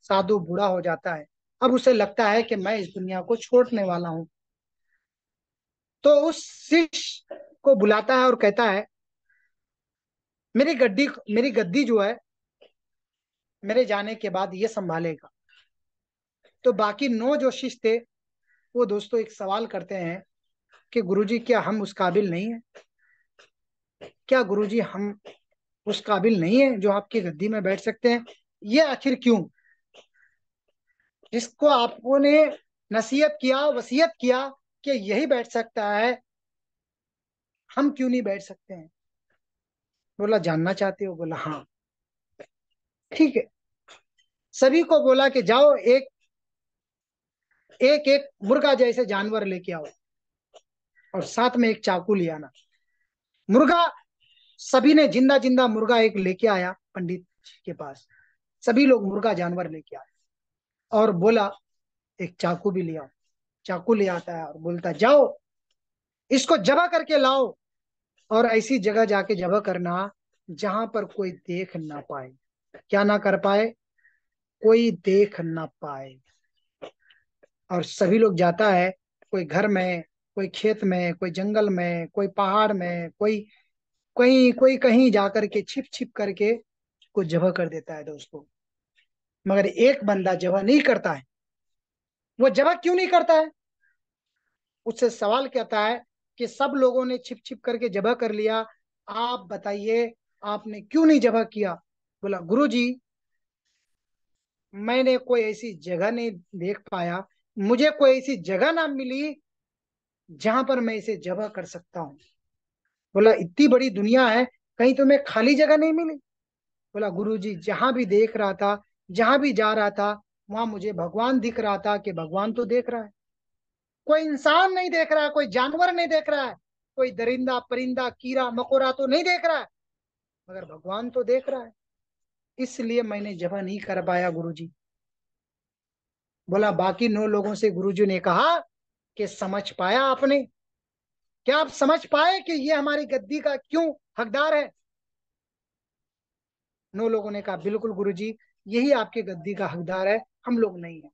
साधु बुरा हो जाता है अब उसे लगता है कि मैं इस दुनिया को छोड़ने वाला हूं तो उस शिष्य को बुलाता है और कहता है मेरी गड्डी मेरी गद्दी जो है मेरे जाने के बाद ये संभालेगा तो बाकी नौ जो शिष्य थे वो दोस्तों एक सवाल करते हैं कि गुरुजी क्या हम उस काबिल नहीं है क्या गुरुजी हम उस काबिल नहीं है जो आपकी गद्दी में बैठ सकते हैं ये आखिर क्यों जिसको आपको ने नसीहत किया वसीयत किया कि यही बैठ सकता है हम क्यों नहीं बैठ सकते हैं बोला जानना चाहते हो बोला हाँ ठीक है सभी को बोला कि जाओ एक एक एक मुर्गा जैसे जानवर लेके आओ और साथ में एक चाकू ले आना मुर्गा सभी ने जिंदा जिंदा मुर्गा एक लेके आया पंडित जी के पास सभी लोग मुर्गा जानवर लेके आए और बोला एक चाकू भी ले आओ चाकू ले आता है और बोलता जाओ इसको जबा करके लाओ और ऐसी जगह जाके जबा करना जहां पर कोई देख ना पाए क्या ना कर पाए कोई देख ना पाए और सभी लोग जाता है कोई घर में कोई खेत में कोई जंगल में कोई पहाड़ में कोई कहीं कोई कहीं जा करके छिप छिप करके को जबह कर देता है दोस्तों मगर एक बंदा जबह नहीं करता है वो जबह क्यों नहीं करता है उससे सवाल कहता है कि सब लोगों ने छिप छिप करके जबह कर लिया आप बताइए आपने क्यों नहीं जबह किया बोला गुरु जी मैंने कोई ऐसी जगह नहीं देख पाया मुझे कोई ऐसी जगह ना मिली जहां पर मैं इसे जबह कर सकता हूं बोला इतनी बड़ी दुनिया है कहीं तुम्हें खाली जगह नहीं मिली बोला गुरु जी जहां भी देख रहा था जहां भी जा रहा था वहां मुझे भगवान दिख रहा था कि भगवान तो देख रहा है कोई इंसान नहीं देख रहा है कोई जानवर नहीं देख रहा है कोई दरिंदा परिंदा कीड़ा मकोड़ा तो नहीं देख रहा है मगर भगवान तो देख रहा है इसलिए मैंने जमा नहीं कर पाया गुरु जी बोला बाकी नौ लोगों से गुरु जी ने कहा कि समझ पाया आपने क्या आप समझ पाए कि ये हमारी गद्दी का क्यों हकदार है नौ लोगों ने कहा बिल्कुल गुरु जी यही आपके गद्दी का हकदार है हम लोग नहीं है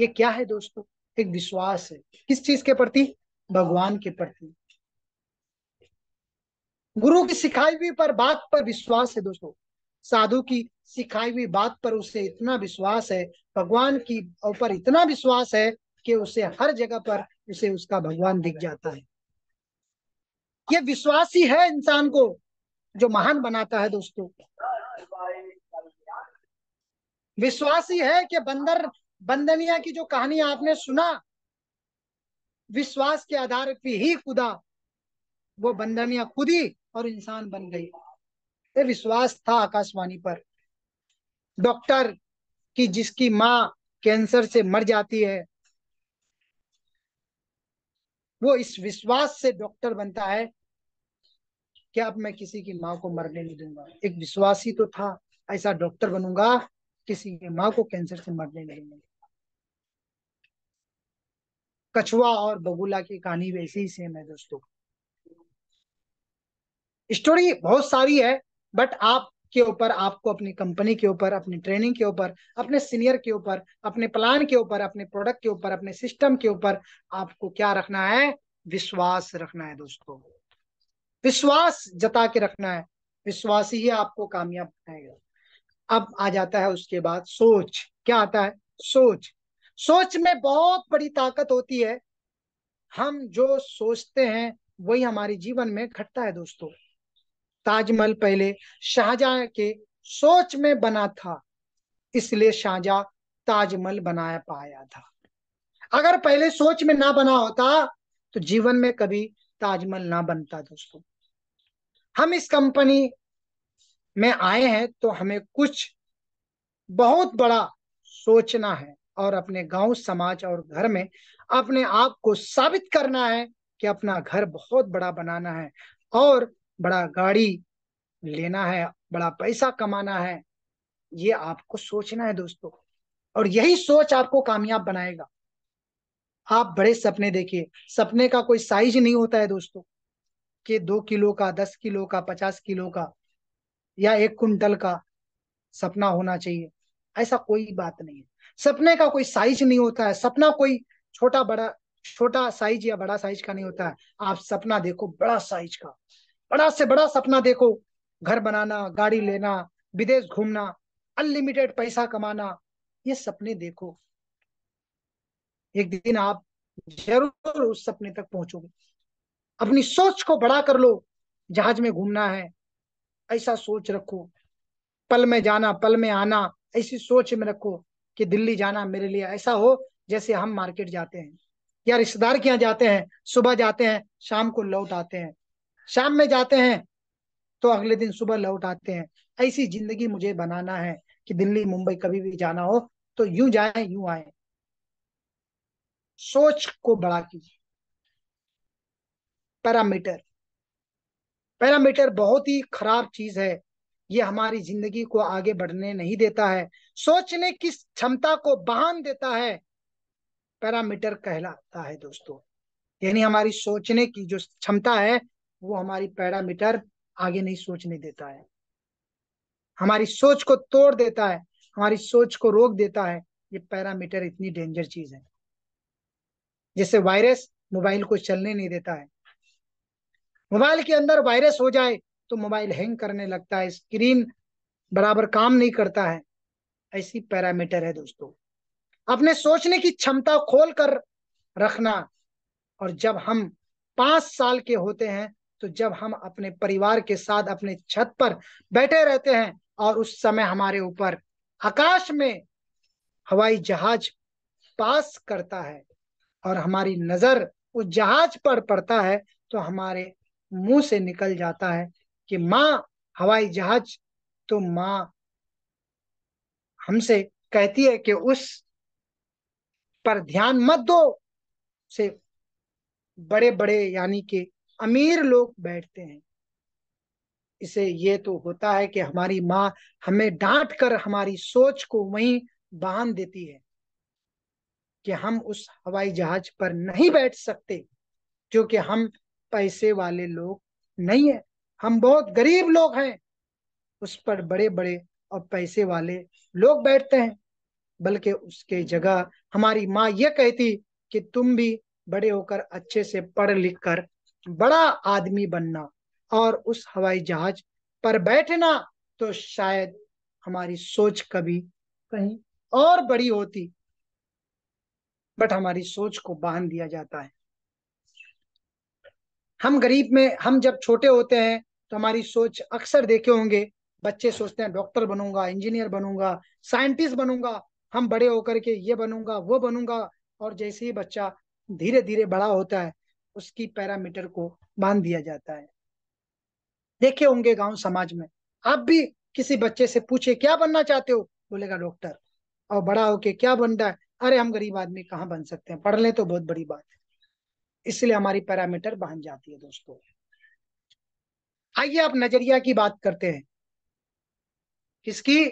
ये क्या है दोस्तों एक विश्वास है किस चीज के प्रति भगवान के प्रति गुरु की सिखाई हुई पर बात पर विश्वास है दोस्तों साधु की सिखाई हुई बात पर उसे इतना विश्वास है भगवान की ऊपर इतना विश्वास है कि उसे हर जगह पर उसे उसका भगवान दिख जाता है ये विश्वास ही है इंसान को जो महान बनाता है दोस्तों विश्वास ही है कि बंदर बंदनिया की जो कहानी आपने सुना विश्वास के आधार पर ही खुदा वो बंदनिया खुद ही और इंसान बन गई ये विश्वास था आकाशवाणी पर डॉक्टर की जिसकी माँ कैंसर से मर जाती है वो इस विश्वास से डॉक्टर बनता है कि अब मैं किसी की माँ को मरने नहीं दूंगा एक विश्वासी तो था ऐसा डॉक्टर बनूंगा किसी की माँ को कैंसर से मरने नहीं दूंगा कछुआ और बगुला की कहानी वैसे ही सेम है दोस्तों स्टोरी बहुत सारी है बट आप के ऊपर आपको अपनी कंपनी के ऊपर अपनी ट्रेनिंग के ऊपर अपने सीनियर के ऊपर अपने प्लान के ऊपर अपने प्रोडक्ट के ऊपर अपने सिस्टम के ऊपर आपको क्या रखना है विश्वास रखना है दोस्तों विश्वास जता के रखना है विश्वास ही आपको कामयाब बनाएगा अब आ जाता है उसके बाद सोच क्या आता है सोच सोच में बहुत बड़ी ताकत होती है हम जो सोचते हैं वही हमारे जीवन में घटता है दोस्तों ताजमहल पहले शाहजहां के सोच में बना था इसलिए शाहजहां ताजमहल बनाया पाया था अगर पहले सोच में ना बना होता तो जीवन में कभी ताजमहल ना बनता दोस्तों हम इस कंपनी में आए हैं तो हमें कुछ बहुत बड़ा सोचना है और अपने गांव समाज और घर में अपने आप को साबित करना है कि अपना घर बहुत बड़ा बनाना है और बड़ा गाड़ी लेना है बड़ा पैसा कमाना है ये आपको सोचना है दोस्तों और यही सोच आपको कामयाब बनाएगा आप बड़े सपने देखिए सपने का कोई साइज नहीं होता है दोस्तों कि दो किलो का दस किलो का पचास किलो का या एक कुंटल का सपना होना चाहिए ऐसा कोई बात नहीं है सपने का कोई साइज नहीं होता है सपना कोई छोटा बड़ा छोटा साइज या बड़ा साइज का नहीं होता है आप सपना देखो बड़ा साइज का बड़ा से बड़ा सपना देखो घर बनाना गाड़ी लेना विदेश घूमना अनलिमिटेड पैसा कमाना ये सपने देखो एक दिन आप जरूर उस सपने तक पहुंचोगे अपनी सोच को बड़ा कर लो जहाज में घूमना है ऐसा सोच रखो पल में जाना पल में आना ऐसी सोच में रखो कि दिल्ली जाना मेरे लिए ऐसा हो जैसे हम मार्केट जाते हैं या रिश्तेदार के यहाँ जाते हैं सुबह जाते हैं शाम को लौट आते हैं शाम में जाते हैं तो अगले दिन सुबह लौट आते हैं ऐसी जिंदगी मुझे बनाना है कि दिल्ली मुंबई कभी भी जाना हो तो यूं जाए यूं आए सोच को बड़ा कीजिए पैरामीटर पैरामीटर बहुत ही खराब चीज है ये हमारी जिंदगी को आगे बढ़ने नहीं देता है सोचने की क्षमता को बहान देता है पैरामीटर कहलाता है दोस्तों यानी हमारी सोचने की जो क्षमता है वो हमारी पैरामीटर आगे नहीं सोचने देता है हमारी सोच को तोड़ देता है हमारी सोच को रोक देता है ये पैरामीटर इतनी डेंजर चीज है जैसे वायरस मोबाइल को चलने नहीं देता है मोबाइल के अंदर वायरस हो जाए तो मोबाइल हैंग करने लगता है स्क्रीन बराबर काम नहीं करता है ऐसी पैरामीटर है दोस्तों अपने सोचने की क्षमता खोल कर रखना और जब हम पांच साल के होते हैं तो जब हम अपने परिवार के साथ अपने छत पर बैठे रहते हैं और उस समय हमारे ऊपर आकाश में हवाई जहाज पास करता है और हमारी नजर उस जहाज पर पड़ता है तो हमारे मुंह से निकल जाता है कि माँ हवाई जहाज तो माँ हमसे कहती है कि उस पर ध्यान मत दो से बड़े बड़े यानी कि अमीर लोग बैठते हैं इसे ये तो होता है कि हमारी माँ हमें डांट कर हमारी सोच को वहीं बांध देती है कि हम उस हवाई जहाज पर नहीं बैठ सकते क्योंकि हम पैसे वाले लोग नहीं है हम बहुत गरीब लोग हैं उस पर बड़े बड़े और पैसे वाले लोग बैठते हैं बल्कि उसके जगह हमारी माँ ये कहती कि तुम भी बड़े होकर अच्छे से पढ़ लिख कर बड़ा आदमी बनना और उस हवाई जहाज पर बैठना तो शायद हमारी सोच कभी कहीं और बड़ी होती बट हमारी सोच को बांध दिया जाता है हम गरीब में हम जब छोटे होते हैं तो हमारी सोच अक्सर देखे होंगे बच्चे सोचते हैं डॉक्टर बनूंगा इंजीनियर बनूंगा साइंटिस्ट बनूंगा हम बड़े होकर के ये बनूंगा वो बनूंगा और जैसे ही बच्चा धीरे धीरे बड़ा होता है उसकी पैरामीटर को बांध दिया जाता है देखे होंगे गांव समाज में आप भी किसी बच्चे से पूछे क्या बनना चाहते हो बोलेगा डॉक्टर और बड़ा होके क्या बन रहा है अरे हम गरीब आदमी कहाँ बन सकते हैं पढ़ लें तो बहुत बड़ी बात है इसलिए हमारी पैरामीटर बन जाती है दोस्तों आइए आप नजरिया की बात करते हैं किसकी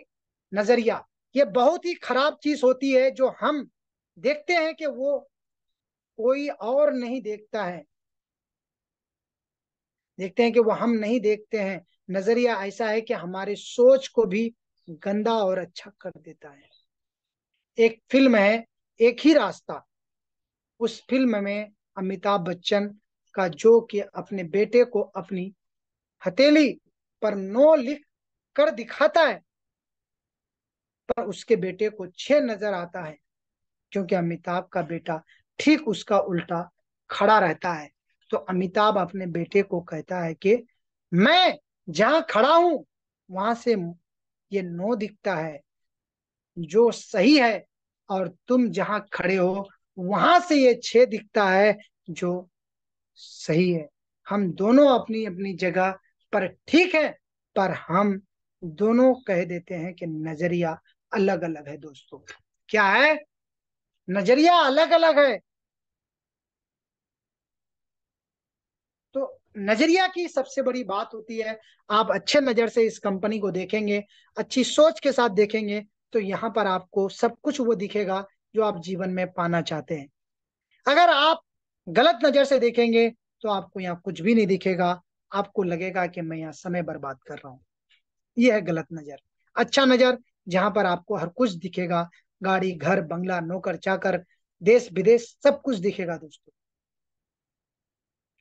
नजरिया ये बहुत ही खराब चीज होती है जो हम देखते हैं कि वो कोई और नहीं देखता है देखते हैं कि वो हम नहीं देखते हैं नजरिया ऐसा है कि हमारे सोच को भी गंदा और अच्छा कर देता है एक फिल्म है एक ही रास्ता उस फिल्म में अमिताभ बच्चन का जो कि अपने बेटे को अपनी हथेली पर नो लिख कर दिखाता है पर उसके बेटे को छे नजर आता है क्योंकि अमिताभ का बेटा ठीक उसका उल्टा खड़ा रहता है तो अमिताभ अपने बेटे को कहता है कि मैं जहां खड़ा हूं वहां से ये नो दिखता है जो सही है और तुम जहां खड़े हो वहां से ये छे दिखता है जो सही है हम दोनों अपनी अपनी जगह पर ठीक है पर हम दोनों कह देते हैं कि नजरिया अलग अलग है दोस्तों क्या है नजरिया अलग अलग है नजरिया की सबसे बड़ी बात होती है आप अच्छे नजर से इस कंपनी को देखेंगे अच्छी सोच के साथ देखेंगे तो यहाँ पर आपको सब कुछ वो दिखेगा जो आप जीवन में पाना चाहते हैं अगर आप गलत नजर से देखेंगे तो आपको यहाँ कुछ भी नहीं दिखेगा आपको लगेगा कि मैं यहाँ समय बर्बाद कर रहा हूं यह है गलत नजर अच्छा नजर जहां पर आपको हर कुछ दिखेगा गाड़ी घर बंगला नौकर चाकर देश विदेश सब कुछ दिखेगा दोस्तों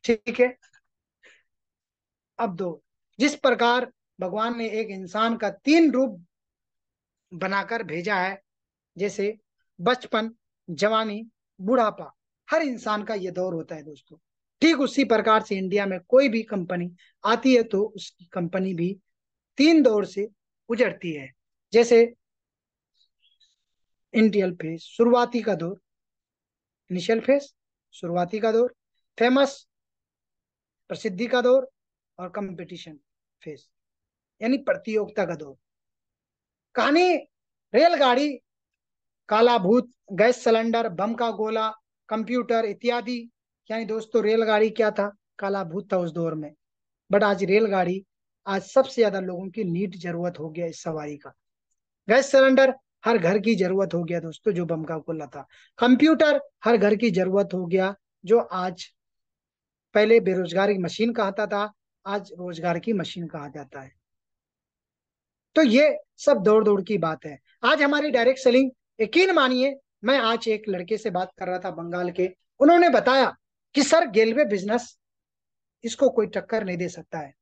ठीक है अब दो जिस प्रकार भगवान ने एक इंसान का तीन रूप बनाकर भेजा है जैसे बचपन जवानी बुढ़ापा हर इंसान का यह दौर होता है दोस्तों ठीक उसी प्रकार से इंडिया में कोई भी कंपनी आती है तो उसकी कंपनी भी तीन दौर से गुजरती है जैसे इंडियल फेस शुरुआती का दौर इनिशियल फेस शुरुआती का दौर फेमस प्रसिद्धि का दौर और कंपटीशन फेस यानी प्रतियोगिता का दौर कहानी रेलगाड़ी काला भूत गैस सिलेंडर बम का गोला कंप्यूटर इत्यादि यानी दोस्तों रेलगाड़ी क्या था काला भूत था उस दौर में बट आज रेलगाड़ी आज सबसे ज्यादा लोगों की नीट जरूरत हो गया इस सवारी का गैस सिलेंडर हर घर की जरूरत हो गया दोस्तों जो बम का गोला था कंप्यूटर हर घर की जरूरत हो गया जो आज पहले बेरोजगारी मशीन कहता था आज रोजगार की मशीन कहा जाता है तो ये सब दौड़ दौड़ की बात है आज हमारी डायरेक्ट सेलिंग यकीन मानिए मैं आज एक लड़के से बात कर रहा था बंगाल के उन्होंने बताया कि सर गेलवे बिजनेस इसको कोई टक्कर नहीं दे सकता है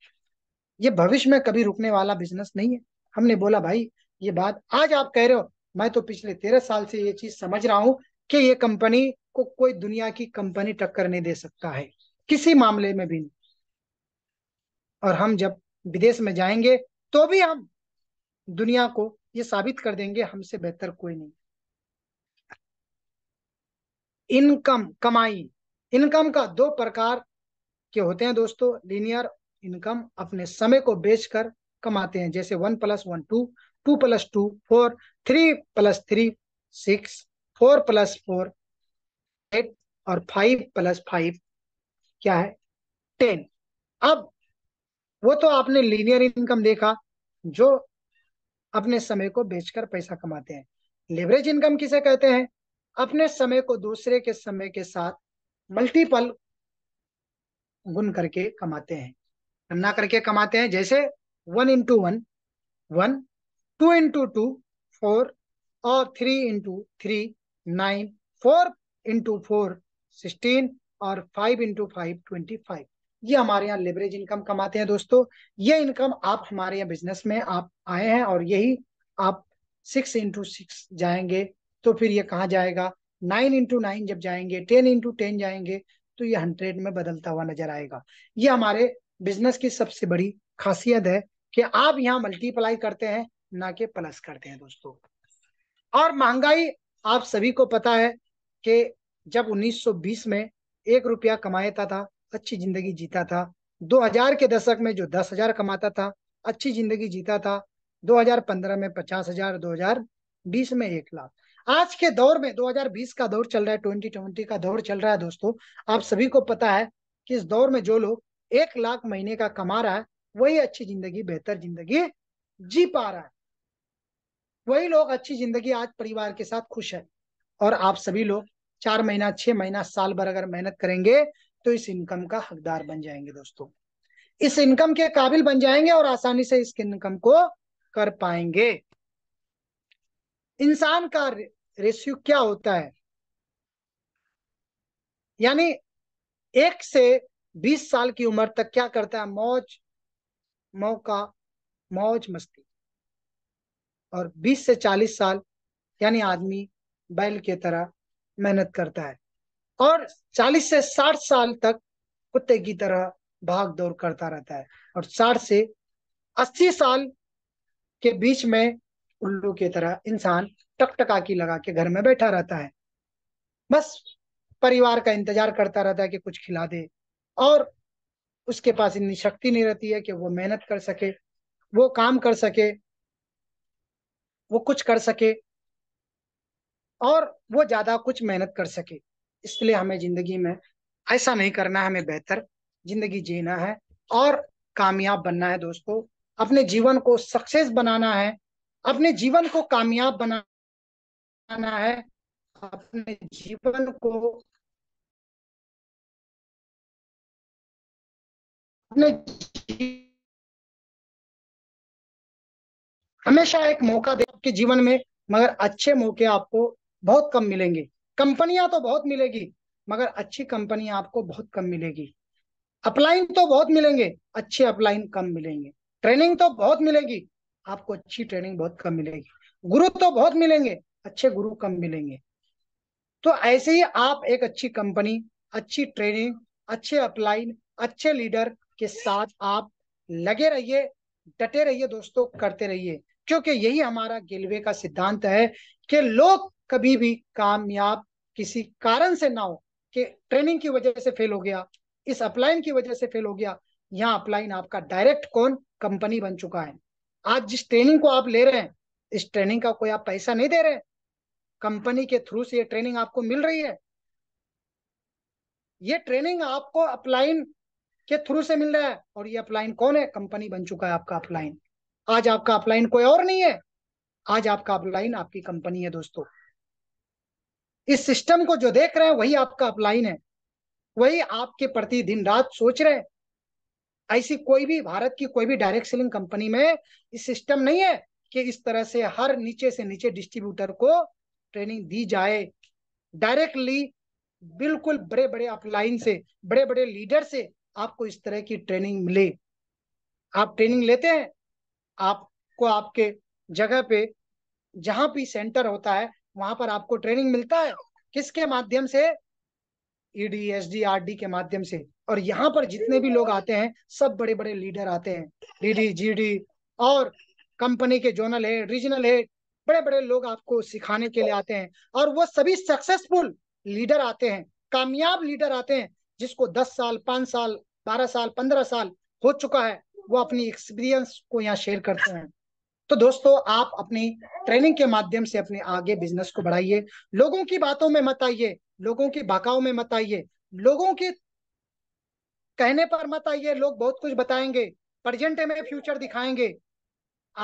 ये भविष्य में कभी रुकने वाला बिजनेस नहीं है हमने बोला भाई ये बात आज आप कह रहे हो मैं तो पिछले तेरह साल से ये चीज समझ रहा हूं कि ये कंपनी को कोई दुनिया की कंपनी टक्कर नहीं दे सकता है किसी मामले में भी नहीं और हम जब विदेश में जाएंगे तो भी हम दुनिया को ये साबित कर देंगे हमसे बेहतर कोई नहीं इनकम कमाई इनकम का दो प्रकार के होते हैं दोस्तों लीनियर इनकम अपने समय को बेचकर कमाते हैं जैसे one plus one two two plus two four three plus three six four plus four eight और फाइव प्लस फाइव क्या है टेन अब वो तो आपने लीनियर इनकम देखा जो अपने समय को बेचकर पैसा कमाते हैं लेवरेज इनकम किसे कहते हैं अपने समय को दूसरे के समय के साथ मल्टीपल गुण करके कमाते हैं गन्ना करके कमाते हैं जैसे one into one one two into two four और three into three nine four into four sixteen और five into five twenty five ये हमारे यहाँ लेवरेज इनकम कमाते हैं दोस्तों ये इनकम आप हमारे यहाँ बिजनेस में आप आए हैं और यही आप सिक्स इंटू सिक्स जाएंगे तो फिर ये कहाँ जाएगा नाइन इंटू नाइन जब जाएंगे टेन इंटू टेन जाएंगे तो ये हंड्रेड में बदलता हुआ नजर आएगा ये हमारे बिजनेस की सबसे बड़ी खासियत है कि आप यहाँ मल्टीप्लाई करते हैं ना कि प्लस करते हैं दोस्तों और महंगाई आप सभी को पता है कि जब 1920 में एक रुपया कमाया था अच्छी जिंदगी जीता था 2000 के दशक में जो दस हजार कमाता था अच्छी जिंदगी जीता था 2015 में पचास हजार दो में एक लाख आज के दौर में 2020 का दौर चल रहा है 2020 का दौर चल रहा है दोस्तों आप सभी को पता है कि इस दौर में जो लोग एक लाख महीने का कमा रहा है वही अच्छी जिंदगी बेहतर जिंदगी जी पा रहा है वही लोग अच्छी जिंदगी आज परिवार के साथ खुश है और आप सभी लोग चार महीना छह महीना साल भर अगर मेहनत करेंगे तो इस इनकम का हकदार बन जाएंगे दोस्तों इस इनकम के काबिल बन जाएंगे और आसानी से इस इनकम को कर पाएंगे इंसान का रेशियो क्या होता है यानी एक से बीस साल की उम्र तक क्या करता है मौज मौका मौज मस्ती और बीस से चालीस साल यानी आदमी बैल की तरह मेहनत करता है और 40 से 60 साल तक कुत्ते की तरह भाग दौड़ करता रहता है और 60 से 80 साल के बीच में उल्लू की तरह इंसान टकटकाकी लगा के घर में बैठा रहता है बस परिवार का इंतजार करता रहता है कि कुछ खिला दे और उसके पास इतनी शक्ति नहीं रहती है कि वो मेहनत कर सके वो काम कर सके वो कुछ कर सके और वो ज्यादा कुछ मेहनत कर सके इसलिए हमें जिंदगी में ऐसा नहीं करना है हमें बेहतर जिंदगी जीना है और कामयाब बनना है दोस्तों अपने जीवन को सक्सेस बनाना है अपने जीवन को कामयाब बनाना है अपने जीवन को अपने हमेशा एक मौका दे आपके जीवन में मगर अच्छे मौके आपको बहुत कम मिलेंगे कंपनियां तो बहुत मिलेगी मगर अच्छी कंपनियां आपको बहुत कम मिलेगी अपलाइन तो बहुत मिलेंगे अच्छे अपलाइन कम मिलेंगे ट्रेनिंग तो बहुत मिलेगी आपको अच्छी ट्रेनिंग बहुत कम मिलेगी गुरु तो बहुत मिलेंगे अच्छे गुरु कम मिलेंगे तो ऐसे ही आप एक अच्छी कंपनी अच्छी ट्रेनिंग अच्छे अपलाइन अच्छे लीडर के साथ आप लगे रहिए डटे रहिए दोस्तों करते रहिए क्योंकि यही हमारा गेलवे का सिद्धांत है कि लोग कभी भी कामयाब किसी कारण से ना हो कि ट्रेनिंग की वजह से फेल हो गया इस अपलाइन की वजह से फेल हो गया यहाँ अपलाइन आपका डायरेक्ट कौन कंपनी बन चुका है आज जिस ट्रेनिंग को आप ले रहे हैं इस ट्रेनिंग का कोई आप पैसा नहीं दे रहे कंपनी के थ्रू से ये ट्रेनिंग आपको मिल रही है ये ट्रेनिंग आपको अपलाइन के थ्रू से मिल रहा है और ये अपलाइन कौन है कंपनी बन चुका है आपका अपलाइन आज आपका अपलाइन कोई और नहीं है आज आपका अपलाइन आपकी कंपनी है दोस्तों इस सिस्टम को जो देख रहे हैं वही आपका अपलाइन है वही आपके प्रति दिन रात सोच रहे हैं ऐसी कोई भी भारत की कोई भी डायरेक्ट सेलिंग कंपनी में इस सिस्टम नहीं है कि इस तरह से हर नीचे से नीचे डिस्ट्रीब्यूटर को ट्रेनिंग दी जाए डायरेक्टली बिल्कुल बड़े बड़े अपलाइन से बड़े बड़े लीडर से आपको इस तरह की ट्रेनिंग मिले आप ट्रेनिंग लेते हैं आपको आपके जगह पे जहां भी सेंटर होता है वहां पर आपको ट्रेनिंग मिलता है किसके माध्यम से ED S D R D के माध्यम से और यहाँ पर जितने भी लोग आते हैं सब बड़े बड़े लीडर आते हैं डीडी जीडी और कंपनी के जोनल हेड रीजनल हेड बड़े बड़े लोग आपको सिखाने के लिए आते हैं और वो सभी सक्सेसफुल लीडर आते हैं कामयाब लीडर आते हैं जिसको दस साल पांच साल बारह साल पंद्रह साल हो चुका है वो अपनी एक्सपीरियंस को यहाँ शेयर करते हैं तो दोस्तों आप अपनी ट्रेनिंग के माध्यम से अपने आगे बिजनेस को बढ़ाइए लोगों की बातों में मत आइए लोगों की बाकाओं में मत आइए लोगों के कहने पर मत आइए लोग बहुत कुछ बताएंगे प्रजेंट में फ्यूचर दिखाएंगे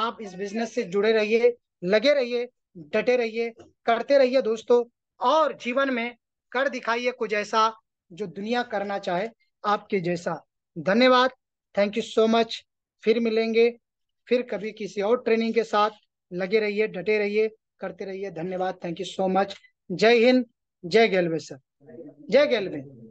आप इस बिजनेस से जुड़े रहिए लगे रहिए डटे रहिए करते रहिए दोस्तों और जीवन में कर दिखाइए कुछ ऐसा जो दुनिया करना चाहे आपके जैसा धन्यवाद थैंक यू सो मच फिर मिलेंगे फिर कभी किसी और ट्रेनिंग के साथ लगे रहिए डटे रहिए करते रहिए धन्यवाद थैंक यू सो मच जय हिंद जय गैलवे सर जय गैलवे